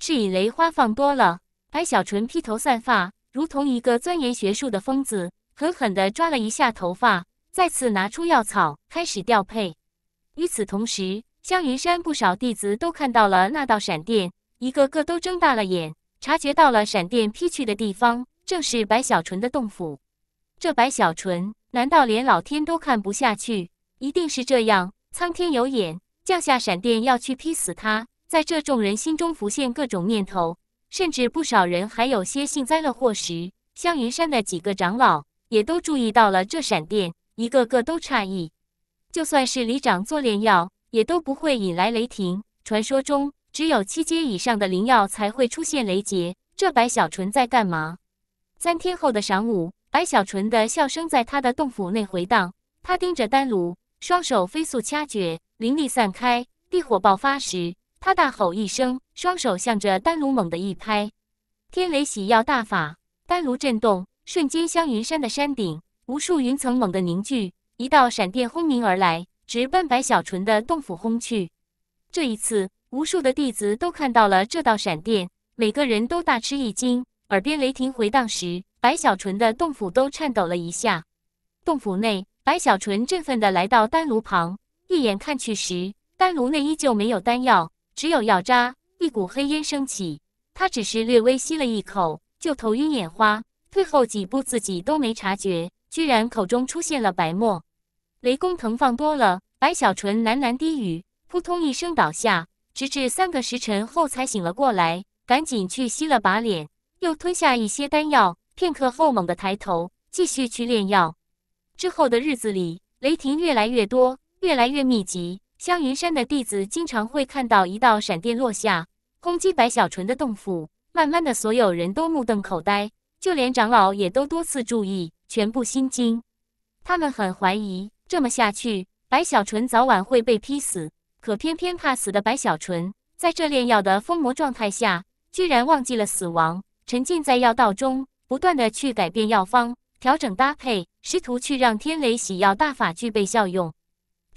S1: 是以雷花放多了。白小纯披头散发，如同一个钻研学术的疯子，狠狠地抓了一下头发，再次拿出药草开始调配。与此同时，香云山不少弟子都看到了那道闪电，一个个都睁大了眼，察觉到了闪电劈去的地方正是白小纯的洞府。这白小纯难道连老天都看不下去？一定是这样，苍天有眼，降下闪电要去劈死他。在这众人心中浮现各种念头，甚至不少人还有些幸灾乐祸时，香云山的几个长老也都注意到了这闪电，一个个都诧异。就算是里长做炼药，也都不会引来雷霆。传说中，只有七阶以上的灵药才会出现雷劫。这白小纯在干嘛？三天后的晌午，白小纯的笑声在他的洞府内回荡。他盯着丹炉，双手飞速掐诀，灵力散开，地火爆发时。他大吼一声，双手向着丹炉猛地一拍，天雷洗药大法，丹炉震动，瞬间香云山的山顶无数云层猛地凝聚，一道闪电轰鸣而来，直奔白小纯的洞府轰去。这一次，无数的弟子都看到了这道闪电，每个人都大吃一惊，耳边雷霆回荡时，白小纯的洞府都颤抖了一下。洞府内，白小纯振奋的来到丹炉旁，一眼看去时，丹炉内依旧没有丹药。只有药渣，一股黑烟升起。他只是略微吸了一口，就头晕眼花，退后几步，自己都没察觉，居然口中出现了白沫。雷公藤放多了。白小纯喃喃低语，扑通一声倒下，直至三个时辰后才醒了过来，赶紧去吸了把脸，又吞下一些丹药。片刻后，猛地抬头，继续去炼药。之后的日子里，雷霆越来越多，越来越密集。香云山的弟子经常会看到一道闪电落下，攻击白小纯的洞府。慢慢的，所有人都目瞪口呆，就连长老也都多次注意，全部心惊。他们很怀疑，这么下去，白小纯早晚会被劈死。可偏偏怕死的白小纯，在这炼药的疯魔状态下，居然忘记了死亡，沉浸在药道中，不断的去改变药方，调整搭配，试图去让天雷洗药大法具备效用。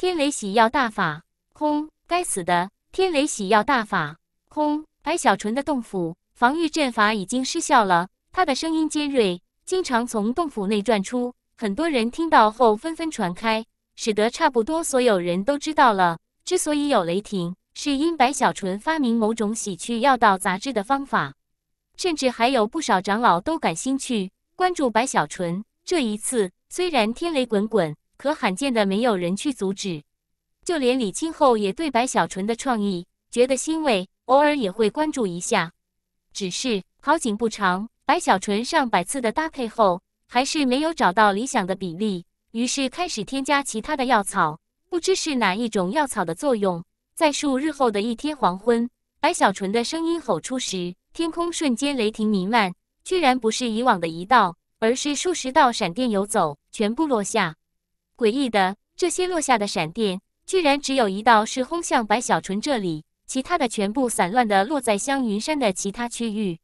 S1: 天雷洗药大法空！该死的天雷洗药大法空！白小纯的洞府防御阵法已经失效了。他的声音尖锐，经常从洞府内传出。很多人听到后纷纷传开，使得差不多所有人都知道了。之所以有雷霆，是因白小纯发明某种洗去药道杂质的方法。甚至还有不少长老都感兴趣，关注白小纯。这一次，虽然天雷滚滚。可罕见的，没有人去阻止，就连李清后也对白小纯的创意觉得欣慰，偶尔也会关注一下。只是好景不长，白小纯上百次的搭配后，还是没有找到理想的比例，于是开始添加其他的药草。不知是哪一种药草的作用，在数日后的一天黄昏，白小纯的声音吼出时，天空瞬间雷霆弥漫，居然不是以往的一道，而是数十道闪电游走，全部落下。诡异的，这些落下的闪电居然只有一道是轰向白小纯这里，其他的全部散乱的落在香云山的其他区域。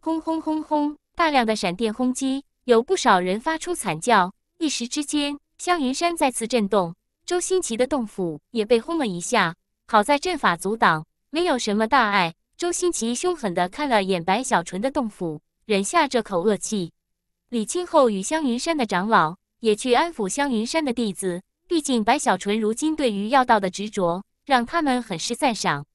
S1: 轰轰轰轰！大量的闪电轰击，有不少人发出惨叫。一时之间，香云山再次震动，周新奇的洞府也被轰了一下。好在阵法阻挡，没有什么大碍。周新奇凶狠的看了眼白小纯的洞府，忍下这口恶气。李清后与香云山的长老。也去安抚香云山的弟子，毕竟白小纯如今对于药道的执着，让他们很是赞赏。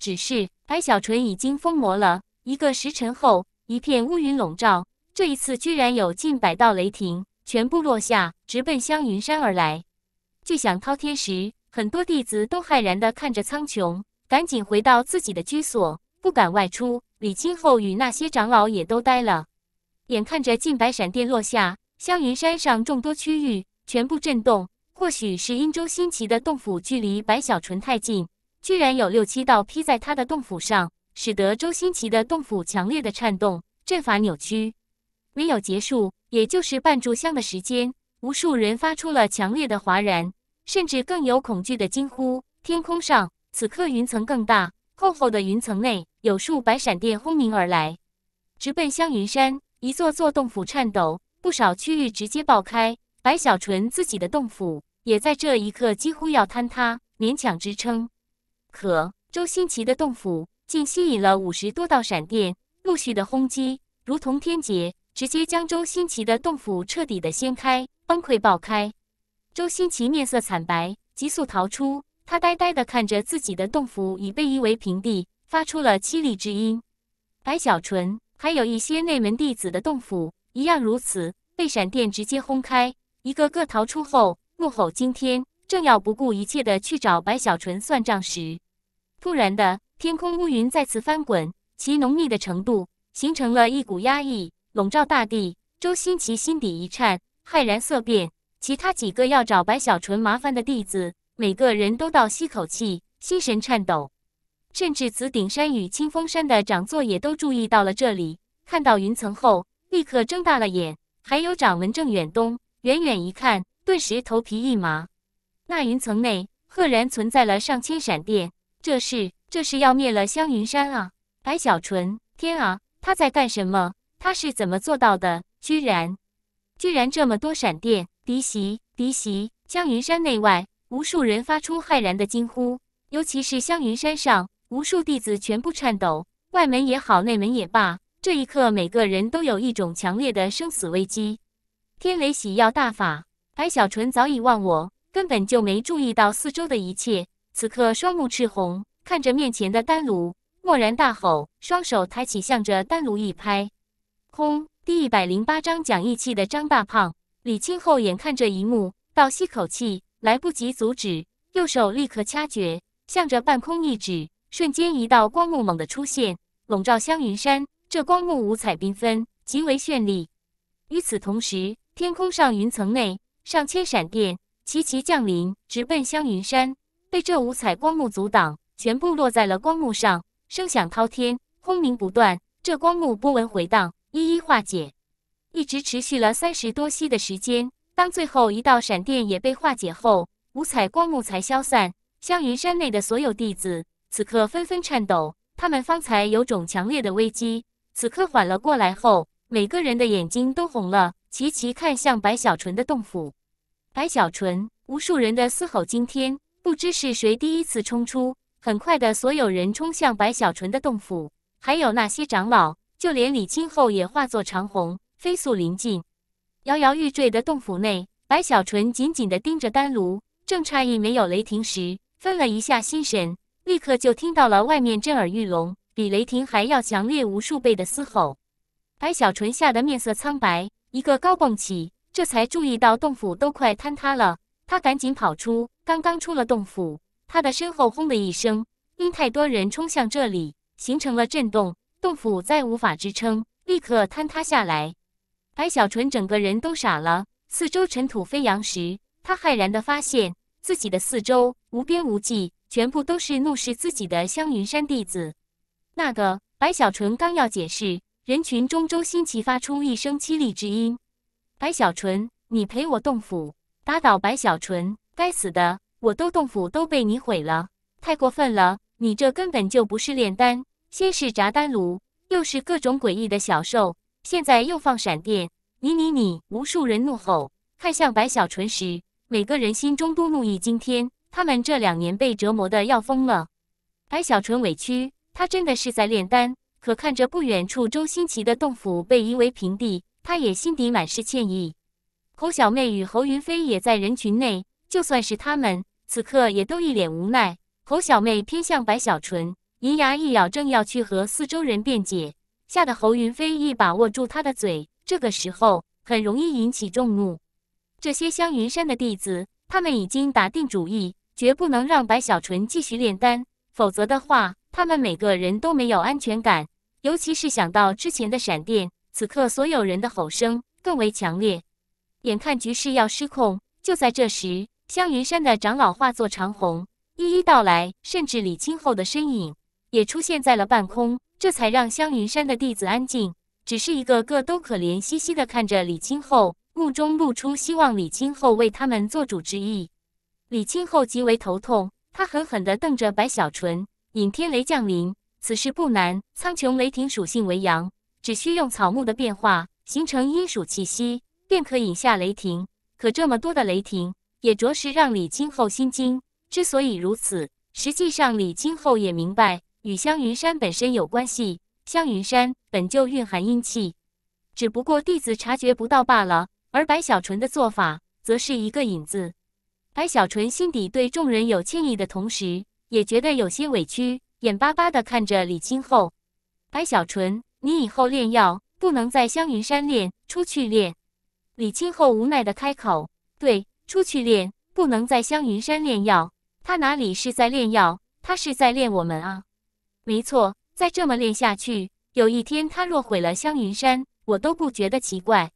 S1: 只是白小纯已经疯魔了。一个时辰后，一片乌云笼罩，这一次居然有近百道雷霆全部落下，直奔香云山而来。巨响滔天时，很多弟子都骇然地看着苍穹，赶紧回到自己的居所，不敢外出。李清后与那些长老也都呆了，眼看着近百闪电落下。香云山上众多区域全部震动，或许是因周新奇的洞府距离白小纯太近，居然有六七道劈在他的洞府上，使得周新奇的洞府强烈的颤动，阵法扭曲。唯有结束，也就是半炷香的时间，无数人发出了强烈的哗然，甚至更有恐惧的惊呼。天空上，此刻云层更大，厚厚的云层内有数百闪电轰鸣而来，直奔香云山，一座座洞府颤抖。不少区域直接爆开，白小纯自己的洞府也在这一刻几乎要坍塌，勉强支撑。可周新奇的洞府竟吸引了五十多道闪电陆续的轰击，如同天劫，直接将周新奇的洞府彻底的掀开、崩溃、爆开。周新奇面色惨白，急速逃出。他呆呆的看着自己的洞府已被夷为平地，发出了凄厉之音。白小纯还有一些内门弟子的洞府。一样如此，被闪电直接轰开，一个个逃出后怒吼惊天，正要不顾一切的去找白小纯算账时，突然的天空乌云再次翻滚，其浓密的程度形成了一股压抑，笼罩大地。周新奇心底一颤，骇然色变。其他几个要找白小纯麻烦的弟子，每个人都倒吸口气，心神颤抖。甚至紫顶山与清风山的掌座也都注意到了这里，看到云层后。立刻睁大了眼，还有掌门郑远东，远远一看，顿时头皮一麻。那云层内赫然存在了上千闪电，这是，这是要灭了香云山啊！白小纯，天啊，他在干什么？他是怎么做到的？居然，居然这么多闪电！敌袭！敌袭！香云山内外无数人发出骇然的惊呼，尤其是香云山上，无数弟子全部颤抖，外门也好，内门也罢。这一刻，每个人都有一种强烈的生死危机。天雷洗药大法，白小纯早已忘我，根本就没注意到四周的一切。此刻，双目赤红，看着面前的丹炉，蓦然大吼，双手抬起，向着丹炉一拍。空第一百零八章讲义气的张大胖，李清后眼看这一幕，倒吸口气，来不及阻止，右手立刻掐诀，向着半空一指，瞬间一道光幕猛地出现，笼罩香云山。这光幕五彩缤纷，极为绚丽。与此同时，天空上云层内上千闪电齐齐降临，直奔香云山。被这五彩光幕阻挡，全部落在了光幕上，声响滔天，轰鸣不断。这光幕波纹回荡，一一化解，一直持续了三十多息的时间。当最后一道闪电也被化解后，五彩光幕才消散。香云山内的所有弟子此刻纷纷颤抖，他们方才有种强烈的危机。此刻缓了过来后，每个人的眼睛都红了，齐齐看向白小纯的洞府。白小纯，无数人的嘶吼惊天，不知是谁第一次冲出，很快的所有人冲向白小纯的洞府，还有那些长老，就连李清后也化作长虹，飞速临近。摇摇欲坠的洞府内，白小纯紧紧的盯着丹炉，正诧异没有雷霆时，分了一下心神，立刻就听到了外面震耳欲聋。比雷霆还要强烈无数倍的嘶吼，白小纯吓得面色苍白，一个高蹦起，这才注意到洞府都快坍塌了。他赶紧跑出，刚刚出了洞府，他的身后轰的一声，因太多人冲向这里，形成了震动，洞府再无法支撑，立刻坍塌下来。白小纯整个人都傻了，四周尘土飞扬时，他骇然的发现自己的四周无边无际，全部都是怒视自己的香云山弟子。那个白小纯刚要解释，人群中周新奇发出一声凄厉之音：“白小纯，你陪我洞府！”打倒白小纯！该死的，我都洞府都被你毁了，太过分了！你这根本就不是炼丹，先是炸丹炉，又是各种诡异的小兽，现在又放闪电！你你你！无数人怒吼，看向白小纯时，每个人心中都怒意惊天。他们这两年被折磨的要疯了。白小纯委屈。他真的是在炼丹，可看着不远处周新奇的洞府被夷为平地，他也心底满是歉意。侯小妹与侯云飞也在人群内，就算是他们，此刻也都一脸无奈。侯小妹偏向白小纯，银牙一咬，正要去和四周人辩解，吓得侯云飞一把握住她的嘴。这个时候很容易引起众怒。这些香云山的弟子，他们已经打定主意，绝不能让白小纯继续炼丹。否则的话，他们每个人都没有安全感。尤其是想到之前的闪电，此刻所有人的吼声更为强烈。眼看局势要失控，就在这时，香云山的长老化作长虹一一道来，甚至李清后的身影也出现在了半空，这才让香云山的弟子安静。只是一个个都可怜兮兮的看着李清后，目中露出希望李清后为他们做主之意。李清后极为头痛。他狠狠地瞪着白小纯，引天雷降临。此事不难，苍穹雷霆属性为阳，只需用草木的变化形成阴属气息，便可引下雷霆。可这么多的雷霆，也着实让李金后心惊。之所以如此，实际上李金后也明白，与香云山本身有关系。香云山本就蕴含阴气，只不过弟子察觉不到罢了。而白小纯的做法，则是一个引字。白小纯心底对众人有歉意的同时，也觉得有些委屈，眼巴巴的看着李清后。白小纯，你以后炼药不能在香云山炼，出去炼。李清后无奈的开口：“对，出去炼，不能在香云山炼药。他哪里是在炼药，他是在练我们啊！没错，再这么练下去，有一天他若毁了香云山，我都不觉得奇怪。”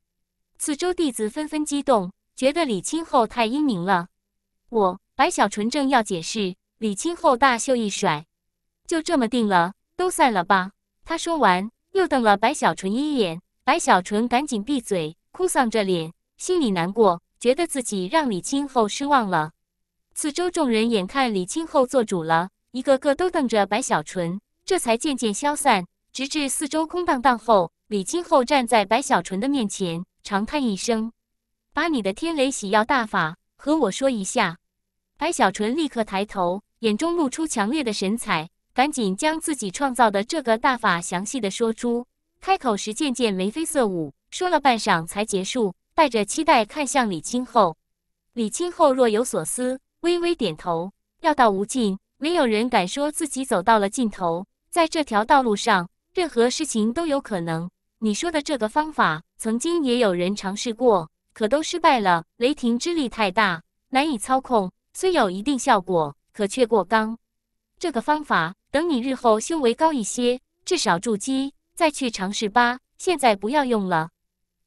S1: 四周弟子纷纷激动，觉得李清后太英明了。我白小纯正要解释，李清后大袖一甩，就这么定了，都散了吧。他说完，又瞪了白小纯一眼，白小纯赶紧闭嘴，哭丧着脸，心里难过，觉得自己让李清后失望了。四周众人眼看李清后做主了，一个个都瞪着白小纯，这才渐渐消散，直至四周空荡荡后，李清后站在白小纯的面前，长叹一声，把你的天雷洗药大法。和我说一下，白小纯立刻抬头，眼中露出强烈的神采，赶紧将自己创造的这个大法详细的说出。开口时渐渐眉飞色舞，说了半晌才结束，带着期待看向李清后。李清后若有所思，微微点头。要道无尽，没有人敢说自己走到了尽头，在这条道路上，任何事情都有可能。你说的这个方法，曾经也有人尝试过。可都失败了，雷霆之力太大，难以操控，虽有一定效果，可却过刚。这个方法，等你日后修为高一些，至少筑基再去尝试吧。现在不要用了。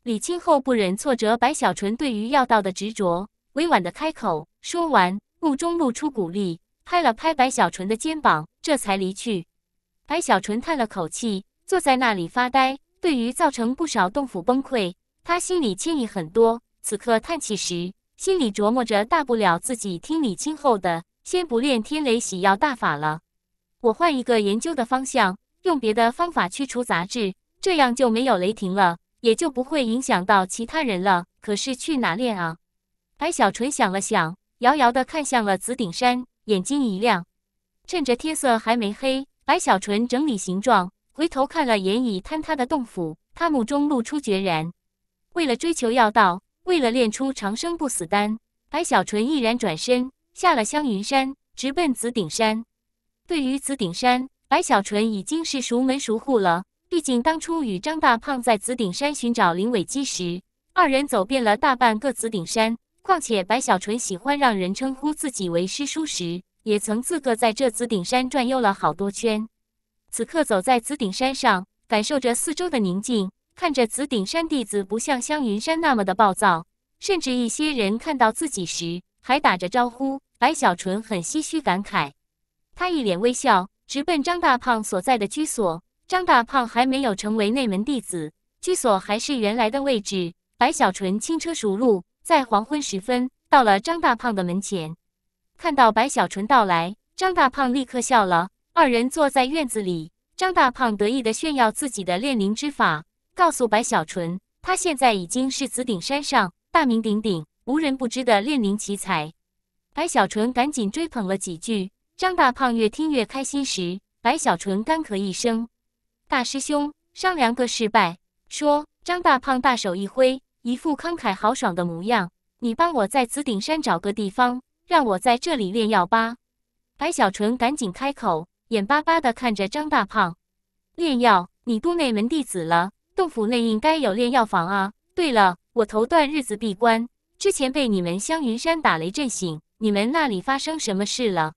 S1: 李清后不忍挫折白小纯对于药道的执着，委婉的开口，说完，目中露出鼓励，拍了拍白小纯的肩膀，这才离去。白小纯叹了口气，坐在那里发呆，对于造成不少洞府崩溃。他心里歉意很多，此刻叹气时，心里琢磨着：大不了自己听李清后的，先不练天雷洗药大法了。我换一个研究的方向，用别的方法去除杂质，这样就没有雷霆了，也就不会影响到其他人了。可是去哪练啊？白小纯想了想，遥遥的看向了紫顶山，眼睛一亮。趁着天色还没黑，白小纯整理形状，回头看了眼已坍塌的洞府，他目中露出决然。为了追求药道，为了练出长生不死丹，白小纯毅然转身下了香云山，直奔紫顶山。对于紫顶山，白小纯已经是熟门熟户了。毕竟当初与张大胖在紫顶山寻找灵尾基时，二人走遍了大半个紫顶山。况且白小纯喜欢让人称呼自己为师叔时，也曾自个在这紫顶山转悠了好多圈。此刻走在紫顶山上，感受着四周的宁静。看着紫顶山弟子不像香云山那么的暴躁，甚至一些人看到自己时还打着招呼。白小纯很唏嘘感慨，他一脸微笑，直奔张大胖所在的居所。张大胖还没有成为内门弟子，居所还是原来的位置。白小纯轻车熟路，在黄昏时分到了张大胖的门前。看到白小纯到来，张大胖立刻笑了。二人坐在院子里，张大胖得意地炫耀自己的炼灵之法。告诉白小纯，他现在已经是紫顶山上大名鼎鼎、无人不知的炼灵奇才。白小纯赶紧追捧了几句。张大胖越听越开心时，白小纯干咳一声：“大师兄，商量个事败。”说张大胖大手一挥，一副慷慨豪爽的模样：“你帮我在紫顶山找个地方，让我在这里炼药吧。”白小纯赶紧开口，眼巴巴地看着张大胖：“炼药，你都内门弟子了。”洞府内应该有炼药房啊。对了，我头段日子闭关，之前被你们香云山打雷震醒。你们那里发生什么事了？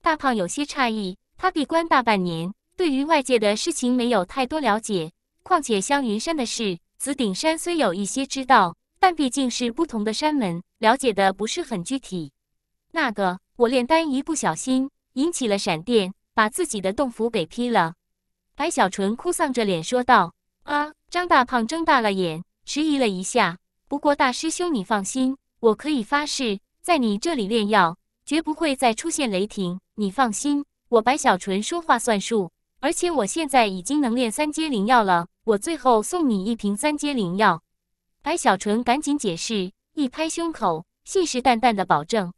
S1: 大胖有些诧异，他闭关大半年，对于外界的事情没有太多了解。况且香云山的事，紫顶山虽有一些知道，但毕竟是不同的山门，了解的不是很具体。那个，我炼丹一不小心引起了闪电，把自己的洞府给劈了。白小纯哭丧着脸说道。啊！张大胖睁大了眼，迟疑了一下。不过大师兄，你放心，我可以发誓，在你这里炼药，绝不会再出现雷霆。你放心，我白小纯说话算数。而且我现在已经能炼三阶灵药了，我最后送你一瓶三阶灵药。白小纯赶紧解释，一拍胸口，信誓旦旦的保证。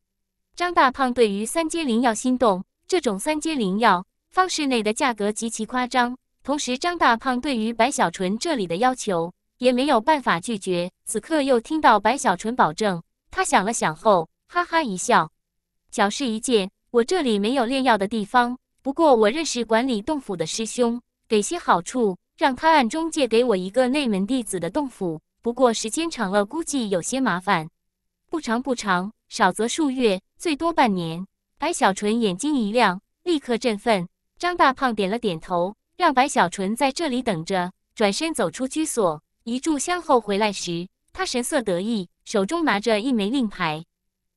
S1: 张大胖对于三阶灵药心动，这种三阶灵药方式内的价格极其夸张。同时，张大胖对于白小纯这里的要求也没有办法拒绝。此刻又听到白小纯保证，他想了想后，哈哈一笑：“小事一件，我这里没有炼药的地方，不过我认识管理洞府的师兄，给些好处，让他暗中借给我一个内门弟子的洞府。不过时间长了，估计有些麻烦。不长不长，少则数月，最多半年。”白小纯眼睛一亮，立刻振奋。张大胖点了点头。让白小纯在这里等着，转身走出居所。一炷香后回来时，他神色得意，手中拿着一枚令牌。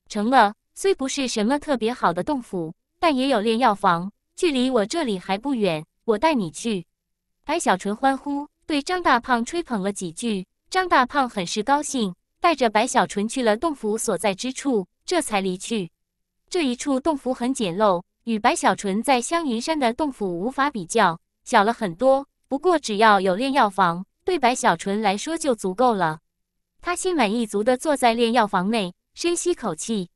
S1: 成了，虽不是什么特别好的洞府，但也有炼药房，距离我这里还不远，我带你去。白小纯欢呼，对张大胖吹捧了几句。张大胖很是高兴，带着白小纯去了洞府所在之处，这才离去。这一处洞府很简陋，与白小纯在香云山的洞府无法比较。小了很多，不过只要有炼药房，对白小纯来说就足够了。他心满意足的坐在炼药房内，深吸口气。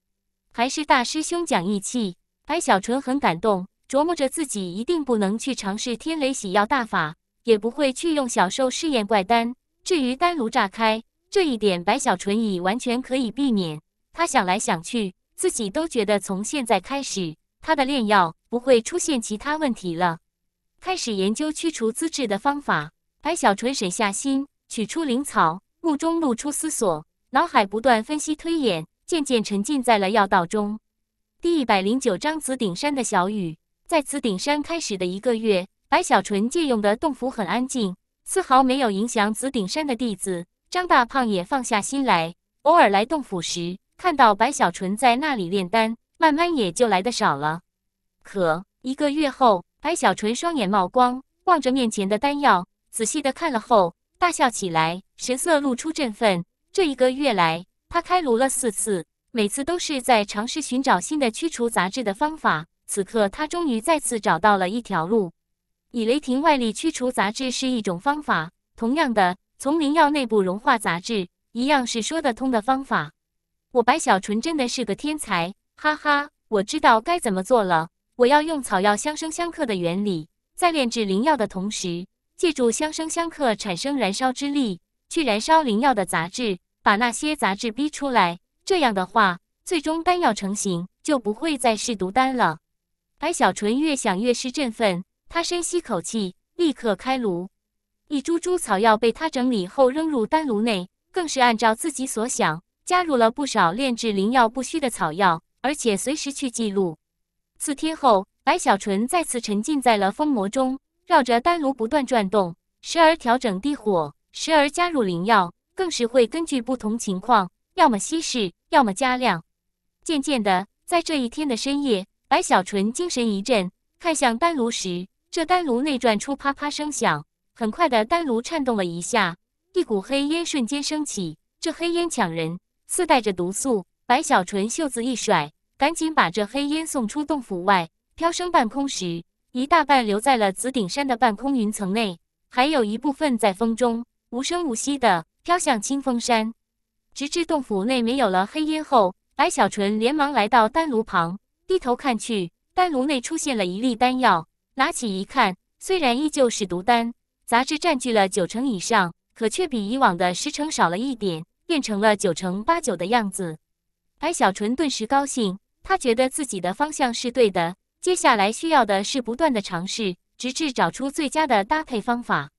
S1: 还是大师兄讲义气，白小纯很感动，琢磨着自己一定不能去尝试天雷洗药大法，也不会去用小兽试验怪丹。至于丹炉炸开这一点，白小纯已完全可以避免。他想来想去，自己都觉得从现在开始，他的炼药不会出现其他问题了。开始研究驱除资质的方法。白小纯沈下心，取出灵草，目中露出思索，脑海不断分析推演，渐渐沉浸在了药道中。第一百零九章：紫顶山的小雨。在紫顶山开始的一个月，白小纯借用的洞府很安静，丝毫没有影响紫顶山的弟子。张大胖也放下心来，偶尔来洞府时，看到白小纯在那里炼丹，慢慢也就来的少了。可一个月后。白小纯双眼冒光，望着面前的丹药，仔细的看了后，大笑起来，神色露出振奋。这一个月来，他开炉了四次，每次都是在尝试寻找新的驱除杂质的方法。此刻，他终于再次找到了一条路。以雷霆外力驱除杂质是一种方法，同样的，从灵药内部融化杂质，一样是说得通的方法。我白小纯真的是个天才！哈哈，我知道该怎么做了。我要用草药相生相克的原理，在炼制灵药的同时，借助相生相克产生燃烧之力，去燃烧灵药的杂质，把那些杂质逼出来。这样的话，最终丹药成型就不会再是毒丹了。白小纯越想越是振奋，他深吸口气，立刻开炉。一株株草药被他整理后扔入丹炉内，更是按照自己所想加入了不少炼制灵药不需的草药，而且随时去记录。四天后，白小纯再次沉浸在了封魔中，绕着丹炉不断转动，时而调整地火，时而加入灵药，更是会根据不同情况，要么稀释，要么加量。渐渐的，在这一天的深夜，白小纯精神一振，看向丹炉时，这丹炉内传出啪啪声响，很快的，丹炉颤动了一下，一股黑烟瞬间升起。这黑烟抢人，似带着毒素。白小纯袖子一甩。赶紧把这黑烟送出洞府外，飘升半空时，一大半留在了紫顶山的半空云层内，还有一部分在风中无声无息的飘向清风山。直至洞府内没有了黑烟后，白小纯连忙来到丹炉旁，低头看去，丹炉内出现了一粒丹药，拿起一看，虽然依旧是毒丹，杂质占据了九成以上，可却比以往的十成少了一点，变成了九成八九的样子。白小纯顿时高兴。他觉得自己的方向是对的，接下来需要的是不断的尝试，直至找出最佳的搭配方法。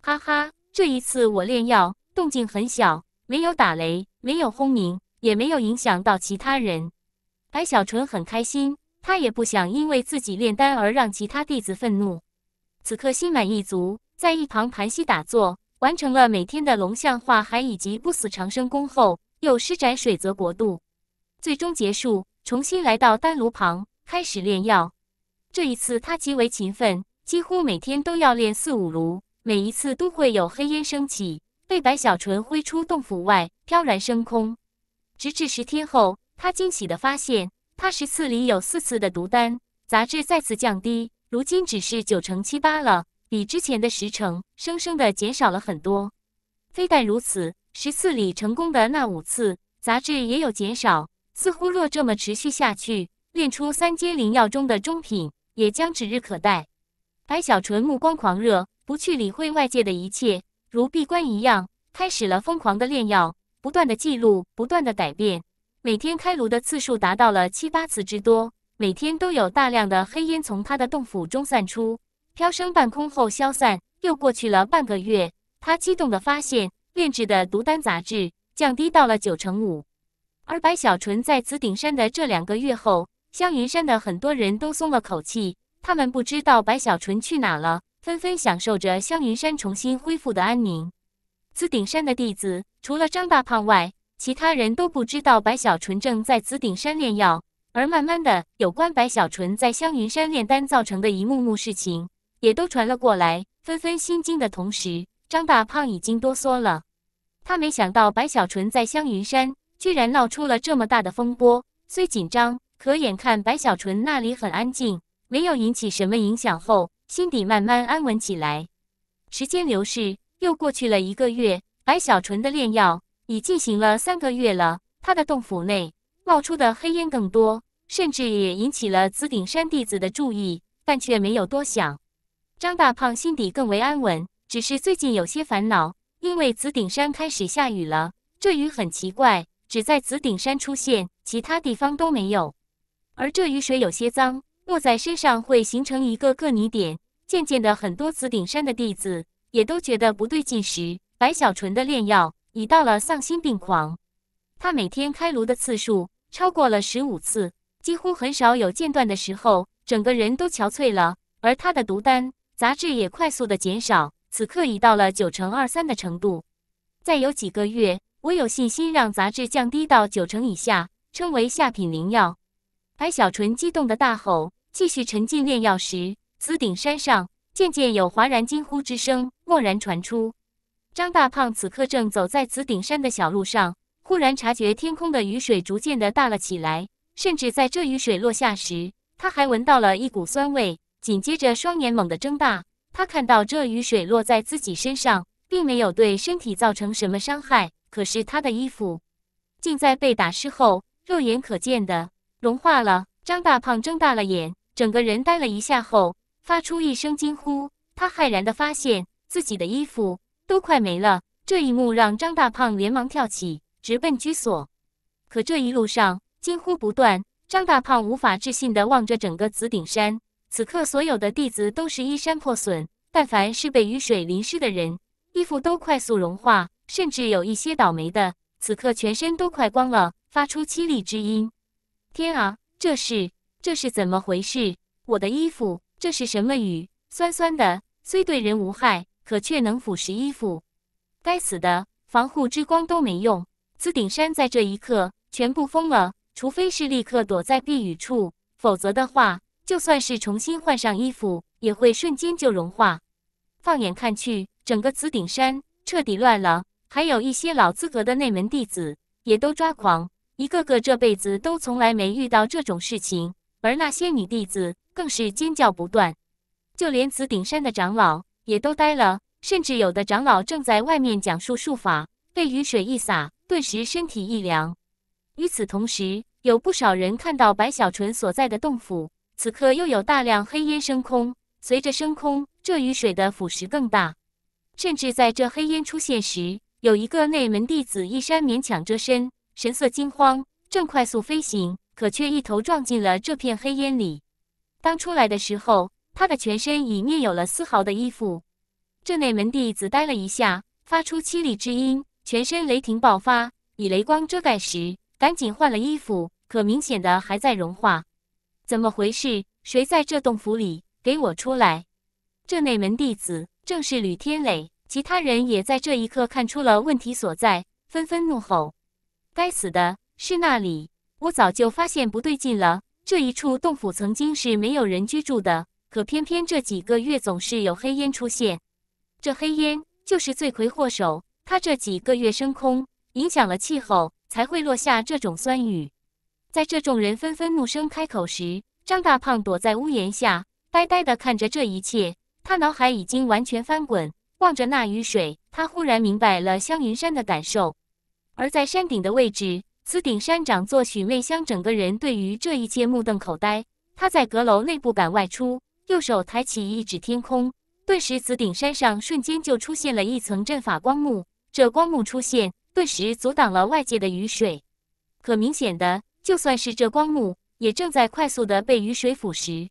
S1: 哈哈，这一次我炼药动静很小，没有打雷，没有轰鸣，也没有影响到其他人。白小纯很开心，他也不想因为自己炼丹而让其他弟子愤怒。此刻心满意足，在一旁盘膝打坐，完成了每天的龙象化海以及不死长生功后，又施展水泽国度，最终结束。重新来到丹炉旁，开始炼药。这一次他极为勤奋，几乎每天都要炼四五炉。每一次都会有黑烟升起，被白小纯挥出洞府外，飘然升空。直至十天后，他惊喜地发现，他十次里有四次的毒丹杂质再次降低，如今只是九成七八了，比之前的十成，生生的减少了很多。非但如此，十次里成功的那五次，杂质也有减少。似乎若这么持续下去，炼出三阶灵药中的中品也将指日可待。白小纯目光狂热，不去理会外界的一切，如闭关一样，开始了疯狂的炼药，不断的记录，不断的改变，每天开炉的次数达到了七八次之多，每天都有大量的黑烟从他的洞府中散出，飘升半空后消散。又过去了半个月，他激动地发现，炼制的毒丹杂质降低到了九成五。而白小纯在紫顶山的这两个月后，香云山的很多人都松了口气。他们不知道白小纯去哪了，纷纷享受着香云山重新恢复的安宁。紫顶山的弟子除了张大胖外，其他人都不知道白小纯正在紫顶山炼药。而慢慢的，有关白小纯在香云山炼丹造成的一幕幕事情，也都传了过来。纷纷心惊的同时，张大胖已经哆嗦了。他没想到白小纯在香云山。居然闹出了这么大的风波，虽紧张，可眼看白小纯那里很安静，没有引起什么影响后，心底慢慢安稳起来。时间流逝，又过去了一个月，白小纯的炼药已进行了三个月了，他的洞府内冒出的黑烟更多，甚至也引起了紫顶山弟子的注意，但却没有多想。张大胖心底更为安稳，只是最近有些烦恼，因为紫顶山开始下雨了，这雨很奇怪。只在紫顶山出现，其他地方都没有。而这雨水有些脏，落在身上会形成一个个泥点。渐渐的，很多紫顶山的弟子也都觉得不对劲时，白小纯的炼药已到了丧心病狂。他每天开炉的次数超过了十五次，几乎很少有间断的时候，整个人都憔悴了。而他的毒丹杂质也快速的减少，此刻已到了九成二三的程度。再有几个月。我有信心让杂质降低到九成以下，称为下品灵药。白小纯激动的大吼，继续沉浸炼药时，紫顶山上渐渐有哗然惊呼之声蓦然传出。张大胖此刻正走在紫顶山的小路上，忽然察觉天空的雨水逐渐的大了起来，甚至在这雨水落下时，他还闻到了一股酸味。紧接着，双眼猛地睁大，他看到这雨水落在自己身上，并没有对身体造成什么伤害。可是他的衣服竟在被打湿后，肉眼可见的融化了。张大胖睁大了眼，整个人呆了一下后，发出一声惊呼。他骇然的发现自己的衣服都快没了。这一幕让张大胖连忙跳起，直奔居所。可这一路上惊呼不断，张大胖无法置信的望着整个紫顶山。此刻，所有的弟子都是衣衫破损，但凡是被雨水淋湿的人，衣服都快速融化。甚至有一些倒霉的，此刻全身都快光了，发出凄厉之音。天啊，这是这是怎么回事？我的衣服，这是什么雨？酸酸的，虽对人无害，可却能腐蚀衣服。该死的，防护之光都没用。紫顶山在这一刻全部疯了，除非是立刻躲在避雨处，否则的话，就算是重新换上衣服，也会瞬间就融化。放眼看去，整个紫顶山彻底乱了。还有一些老资格的内门弟子也都抓狂，一个个这辈子都从来没遇到这种事情。而那些女弟子更是尖叫不断，就连紫顶山的长老也都呆了，甚至有的长老正在外面讲述术法，被雨水一洒，顿时身体一凉。与此同时，有不少人看到白小纯所在的洞府，此刻又有大量黑烟升空，随着升空，这雨水的腐蚀更大，甚至在这黑烟出现时。有一个内门弟子一山勉强遮身，神色惊慌，正快速飞行，可却一头撞进了这片黑烟里。当出来的时候，他的全身已灭有了丝毫的衣服。这内门弟子呆了一下，发出凄厉之音，全身雷霆爆发，以雷光遮盖时，赶紧换了衣服，可明显的还在融化。怎么回事？谁在这洞府里？给我出来！这内门弟子正是吕天磊。其他人也在这一刻看出了问题所在，纷纷怒吼：“该死的，是那里！我早就发现不对劲了。这一处洞府曾经是没有人居住的，可偏偏这几个月总是有黑烟出现。这黑烟就是罪魁祸首，他这几个月升空，影响了气候，才会落下这种酸雨。”在这众人纷纷怒声开口时，张大胖躲在屋檐下，呆呆地看着这一切。他脑海已经完全翻滚。望着那雨水，他忽然明白了香云山的感受。而在山顶的位置，紫顶山长座许媚香整个人对于这一切目瞪口呆。他在阁楼内不敢外出，右手抬起一指天空，顿时紫顶山上瞬间就出现了一层阵法光幕。这光幕出现，顿时阻挡了外界的雨水。可明显的，就算是这光幕，也正在快速的被雨水腐蚀。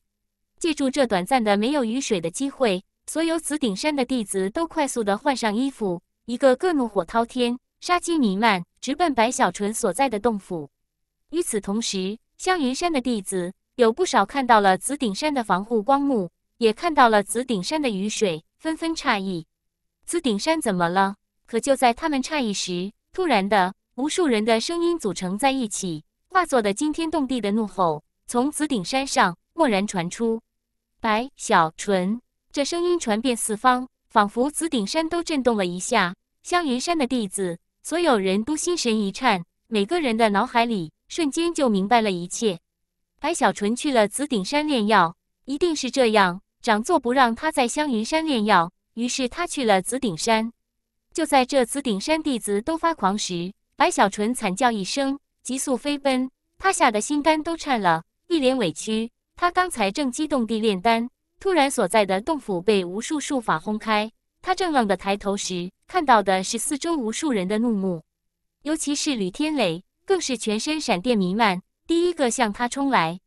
S1: 借助这短暂的没有雨水的机会。所有紫顶山的弟子都快速地换上衣服，一个个怒火滔天，杀机弥漫，直奔白小纯所在的洞府。与此同时，香云山的弟子有不少看到了紫顶山的防护光幕，也看到了紫顶山的雨水，纷纷诧异：紫顶山怎么了？可就在他们诧异时，突然的无数人的声音组成在一起，化作的惊天动地的怒吼，从紫顶山上蓦然传出。白小纯。这声音传遍四方，仿佛紫顶山都震动了一下。香云山的弟子，所有人都心神一颤，每个人的脑海里瞬间就明白了一切。白小纯去了紫顶山炼药，一定是这样。掌座不让他在香云山炼药，于是他去了紫顶山。就在这紫顶山弟子都发狂时，白小纯惨叫一声，急速飞奔。他吓得心肝都颤了，一脸委屈。他刚才正激动地炼丹。突然，所在的洞府被无数术法轰开。他正愣地抬头时，看到的是四周无数人的怒目，尤其是吕天磊，更是全身闪电弥漫，第一个向他冲来。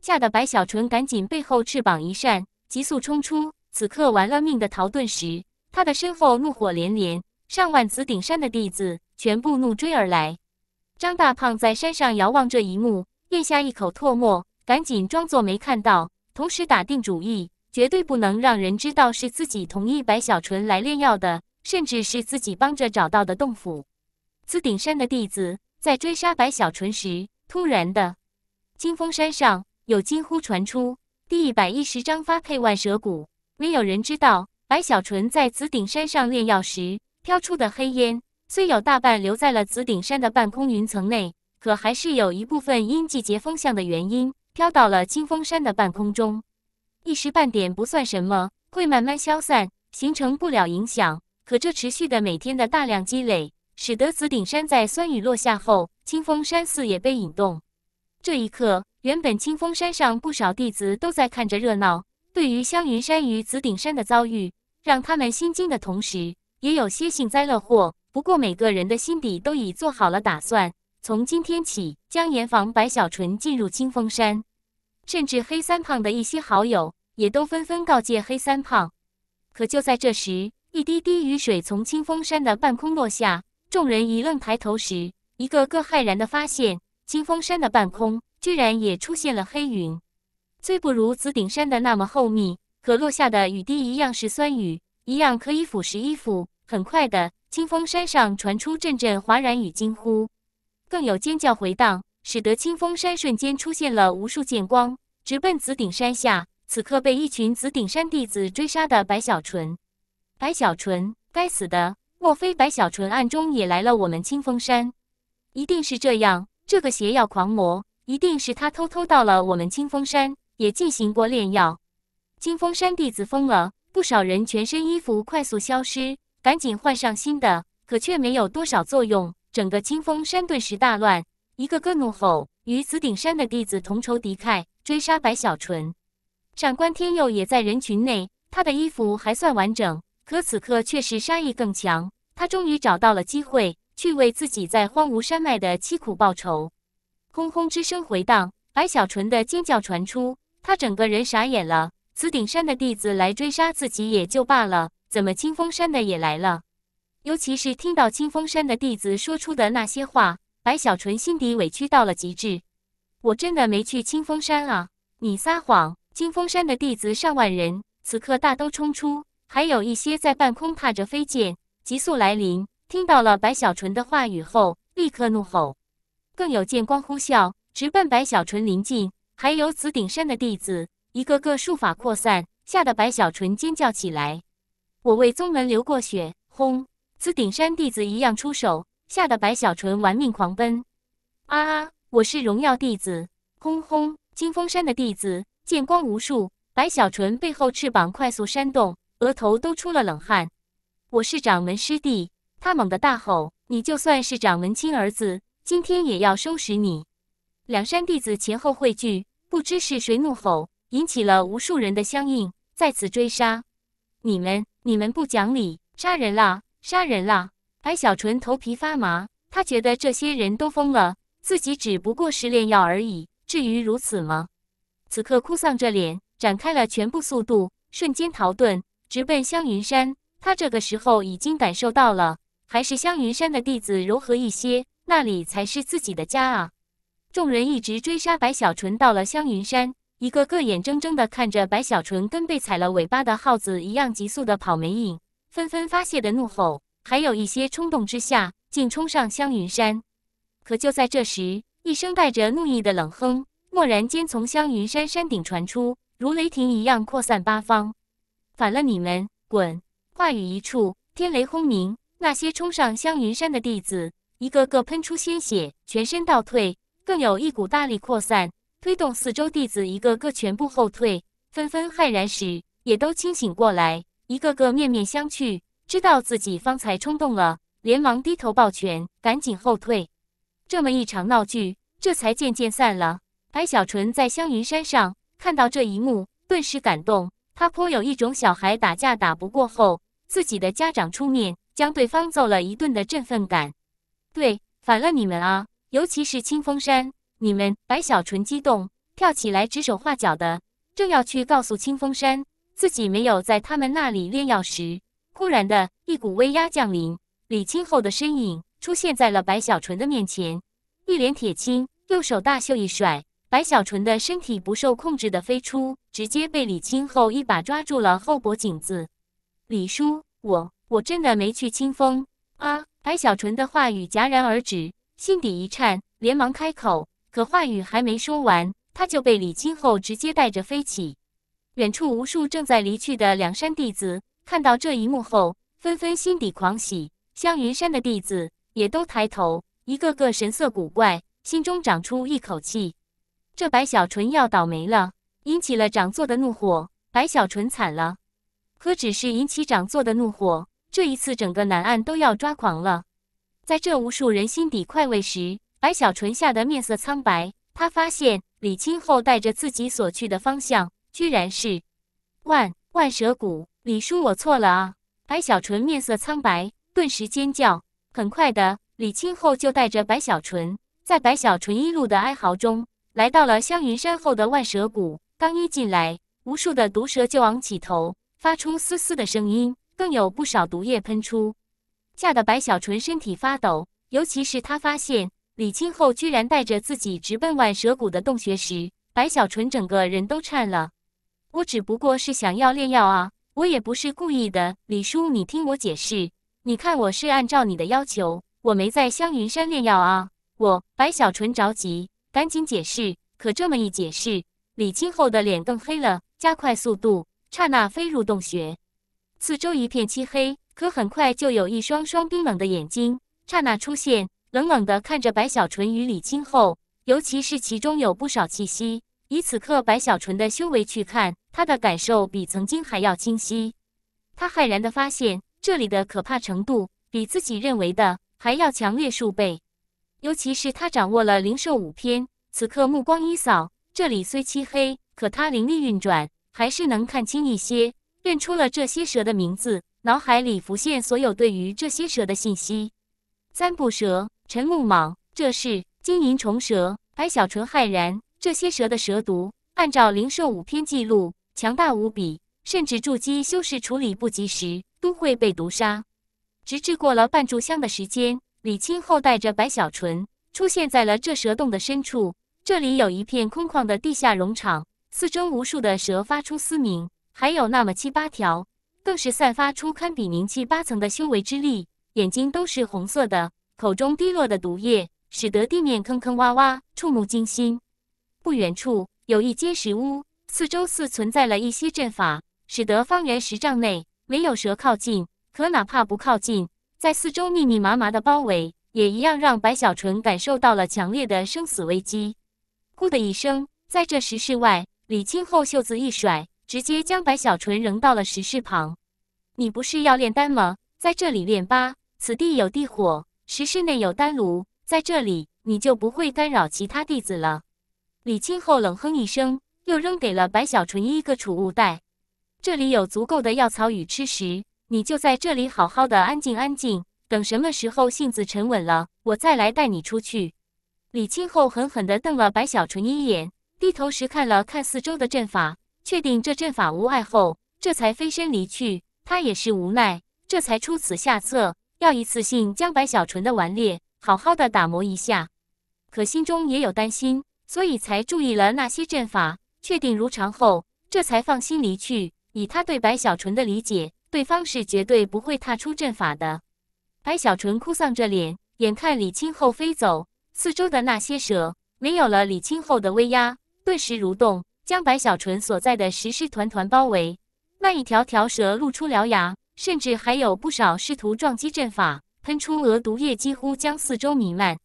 S1: 吓得白小纯赶紧背后翅膀一扇，急速冲出。此刻玩了命的逃遁时，他的身后怒火连连，上万紫顶山的弟子全部怒追而来。张大胖在山上遥望这一幕，咽下一口唾沫，赶紧装作没看到。同时打定主意，绝对不能让人知道是自己同意白小纯来炼药的，甚至是自己帮着找到的洞府。紫顶山的弟子在追杀白小纯时，突然的，金峰山上有惊呼传出。第一百一十章发配万蛇谷。没有人知道，白小纯在紫顶山上炼药时飘出的黑烟，虽有大半留在了紫顶山的半空云层内，可还是有一部分因季节风向的原因。飘到了清风山的半空中，一时半点不算什么，会慢慢消散，形成不了影响。可这持续的每天的大量积累，使得紫顶山在酸雨落下后，清风山寺也被引动。这一刻，原本清风山上不少弟子都在看着热闹，对于香云山与紫顶山的遭遇，让他们心惊的同时，也有些幸灾乐祸。不过每个人的心底都已做好了打算，从今天起将严防白小纯进入清风山。甚至黑三胖的一些好友也都纷纷告诫黑三胖。可就在这时，一滴滴雨水从清风山的半空落下，众人一愣，抬头时，一个个骇然的发现，清风山的半空居然也出现了黑云。虽不如紫顶山的那么厚密，可落下的雨滴一样是酸雨，一样可以腐蚀衣服。很快的，清风山上传出阵阵哗然与惊呼，更有尖叫回荡。使得清风山瞬间出现了无数剑光，直奔紫顶山下。此刻被一群紫顶山弟子追杀的白小纯，白小纯，该死的！莫非白小纯暗中也来了我们清风山？一定是这样，这个邪药狂魔一定是他偷偷到了我们清风山，也进行过炼药。清风山弟子疯了，不少人全身衣服快速消失，赶紧换上新的，可却没有多少作用。整个清风山顿时大乱。一个个怒吼，与紫顶山的弟子同仇敌忾，追杀白小纯。上官天佑也在人群内，他的衣服还算完整，可此刻却是杀意更强。他终于找到了机会，去为自己在荒芜山脉的凄苦报仇。轰轰之声回荡，白小纯的尖叫传出，他整个人傻眼了。紫顶山的弟子来追杀自己也就罢了，怎么清风山的也来了？尤其是听到清风山的弟子说出的那些话。白小纯心底委屈到了极致，我真的没去清风山啊！你撒谎！清风山的弟子上万人，此刻大都冲出，还有一些在半空踏着飞剑急速来临。听到了白小纯的话语后，立刻怒吼，更有剑光呼啸，直奔白小纯临近。还有紫顶山的弟子，一个个术法扩散，吓得白小纯尖叫起来。我为宗门流过血！轰！紫顶山弟子一样出手。吓得白小纯玩命狂奔。啊！啊！我是荣耀弟子，轰轰！金峰山的弟子见光无数。白小纯背后翅膀快速扇动，额头都出了冷汗。我是掌门师弟，他猛地大吼：“你就算是掌门亲儿子，今天也要收拾你！”两山弟子前后汇聚，不知是谁怒吼，引起了无数人的相应，在此追杀。你们，你们不讲理，杀人啦，杀人啦！白小纯头皮发麻，他觉得这些人都疯了，自己只不过是炼药而已，至于如此吗？此刻哭丧着脸，展开了全部速度，瞬间逃遁，直奔香云山。他这个时候已经感受到了，还是香云山的弟子柔和一些，那里才是自己的家啊！众人一直追杀白小纯，到了香云山，一个个眼睁睁地看着白小纯跟被踩了尾巴的耗子一样急速的跑没影，纷纷发泄的怒吼。还有一些冲动之下，竟冲上香云山。可就在这时，一声带着怒意的冷哼，蓦然间从香云山山顶传出，如雷霆一样扩散八方。反了你们，滚！话语一处，天雷轰鸣，那些冲上香云山的弟子，一个个喷出鲜血，全身倒退。更有一股大力扩散，推动四周弟子，一个个全部后退。纷纷骇然时，也都清醒过来，一个个面面相觑。知道自己方才冲动了，连忙低头抱拳，赶紧后退。这么一场闹剧，这才渐渐散了。白小纯在香云山上看到这一幕，顿时感动。他颇有一种小孩打架打不过后，自己的家长出面将对方揍了一顿的振奋感。对，反了你们啊！尤其是清风山，你们！白小纯激动，跳起来指手画脚的，正要去告诉清风山自己没有在他们那里炼药时。忽然的一股威压降临，李清后的身影出现在了白小纯的面前，一脸铁青，右手大袖一甩，白小纯的身体不受控制的飞出，直接被李清后一把抓住了后脖颈子。李叔，我我真的没去清风啊！白小纯的话语戛然而止，心底一颤，连忙开口，可话语还没说完，他就被李清后直接带着飞起。远处，无数正在离去的梁山弟子。看到这一幕后，纷纷心底狂喜。香云山的弟子也都抬头，一个个神色古怪，心中长出一口气。这白小纯要倒霉了，引起了掌座的怒火。白小纯惨了，可只是引起掌座的怒火，这一次整个南岸都要抓狂了。在这无数人心底快慰时，白小纯吓得面色苍白。他发现李清后带着自己所去的方向，居然是万。万蛇谷，李叔，我错了啊！白小纯面色苍白，顿时尖叫。很快的，李清后就带着白小纯，在白小纯一路的哀嚎中，来到了香云山后的万蛇谷。刚一进来，无数的毒蛇就昂起头，发出嘶嘶的声音，更有不少毒液喷出，吓得白小纯身体发抖。尤其是他发现李清后居然带着自己直奔万蛇谷的洞穴时，白小纯整个人都颤了。我只不过是想要炼药啊，我也不是故意的。李叔，你听我解释，你看我是按照你的要求，我没在香云山炼药啊。我白小纯着急，赶紧解释。可这么一解释，李清后的脸更黑了，加快速度，刹那飞入洞穴。四周一片漆黑，可很快就有一双双冰冷的眼睛刹那出现，冷冷的看着白小纯与李清后，尤其是其中有不少气息。以此刻白小纯的修为去看，他的感受比曾经还要清晰。他骇然地发现，这里的可怕程度比自己认为的还要强烈数倍。尤其是他掌握了灵兽五篇，此刻目光一扫，这里虽漆黑，可他灵力运转，还是能看清一些，认出了这些蛇的名字。脑海里浮现所有对于这些蛇的信息：三步蛇、陈木蟒，这是金银虫蛇。白小纯骇然。这些蛇的蛇毒，按照灵兽五篇记录，强大无比，甚至筑基修士处理不及时都会被毒杀。直至过了半炷香的时间，李清后带着白小纯出现在了这蛇洞的深处。这里有一片空旷的地下农场，四周无数的蛇发出嘶鸣，还有那么七八条，更是散发出堪比凝气八层的修为之力，眼睛都是红色的，口中滴落的毒液使得地面坑坑洼洼，触目惊心。不远处有一间石屋，四周似存在了一些阵法，使得方圆十丈内没有蛇靠近。可哪怕不靠近，在四周密密麻麻的包围，也一样让白小纯感受到了强烈的生死危机。呼的一声，在这石室外，李青后袖子一甩，直接将白小纯扔到了石室旁。你不是要炼丹吗？在这里炼吧。此地有地火，石室内有丹炉，在这里你就不会干扰其他弟子了。李清后冷哼一声，又扔给了白小纯一个储物袋，这里有足够的药草与吃食，你就在这里好好的安静安静，等什么时候性子沉稳了，我再来带你出去。李清后狠狠地瞪了白小纯一眼，低头时看了看四周的阵法，确定这阵法无碍后，这才飞身离去。他也是无奈，这才出此下策，要一次性将白小纯的顽劣好好的打磨一下，可心中也有担心。所以才注意了那些阵法，确定如常后，这才放心离去。以他对白小纯的理解，对方是绝对不会踏出阵法的。白小纯哭丧着脸，眼看李清后飞走，四周的那些蛇没有了李清后的威压，顿时蠕动，将白小纯所在的石狮团团包围。那一条条蛇露出獠牙，甚至还有不少试图撞击阵法，喷出鹅毒液，几乎将四周弥漫。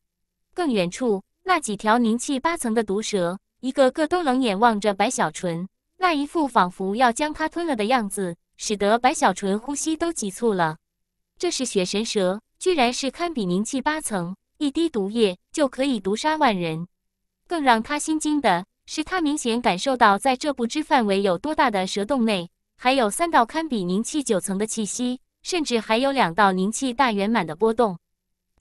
S1: 更远处。那几条凝气八层的毒蛇，一个个都冷眼望着白小纯，那一副仿佛要将他吞了的样子，使得白小纯呼吸都急促了。这是血神蛇，居然是堪比凝气八层，一滴毒液就可以毒杀万人。更让他心惊的是，他明显感受到，在这不知范围有多大的蛇洞内，还有三道堪比凝气九层的气息，甚至还有两道凝气大圆满的波动，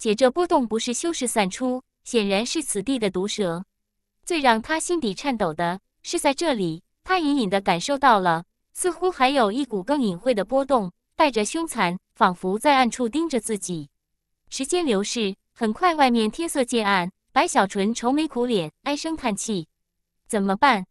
S1: 且这波动不是修士散出。显然是此地的毒蛇。最让他心底颤抖的是，在这里，他隐隐的感受到了，似乎还有一股更隐晦的波动，带着凶残，仿佛在暗处盯着自己。时间流逝，很快，外面天色渐暗。白小纯愁眉苦脸，唉声叹气：“怎么办？”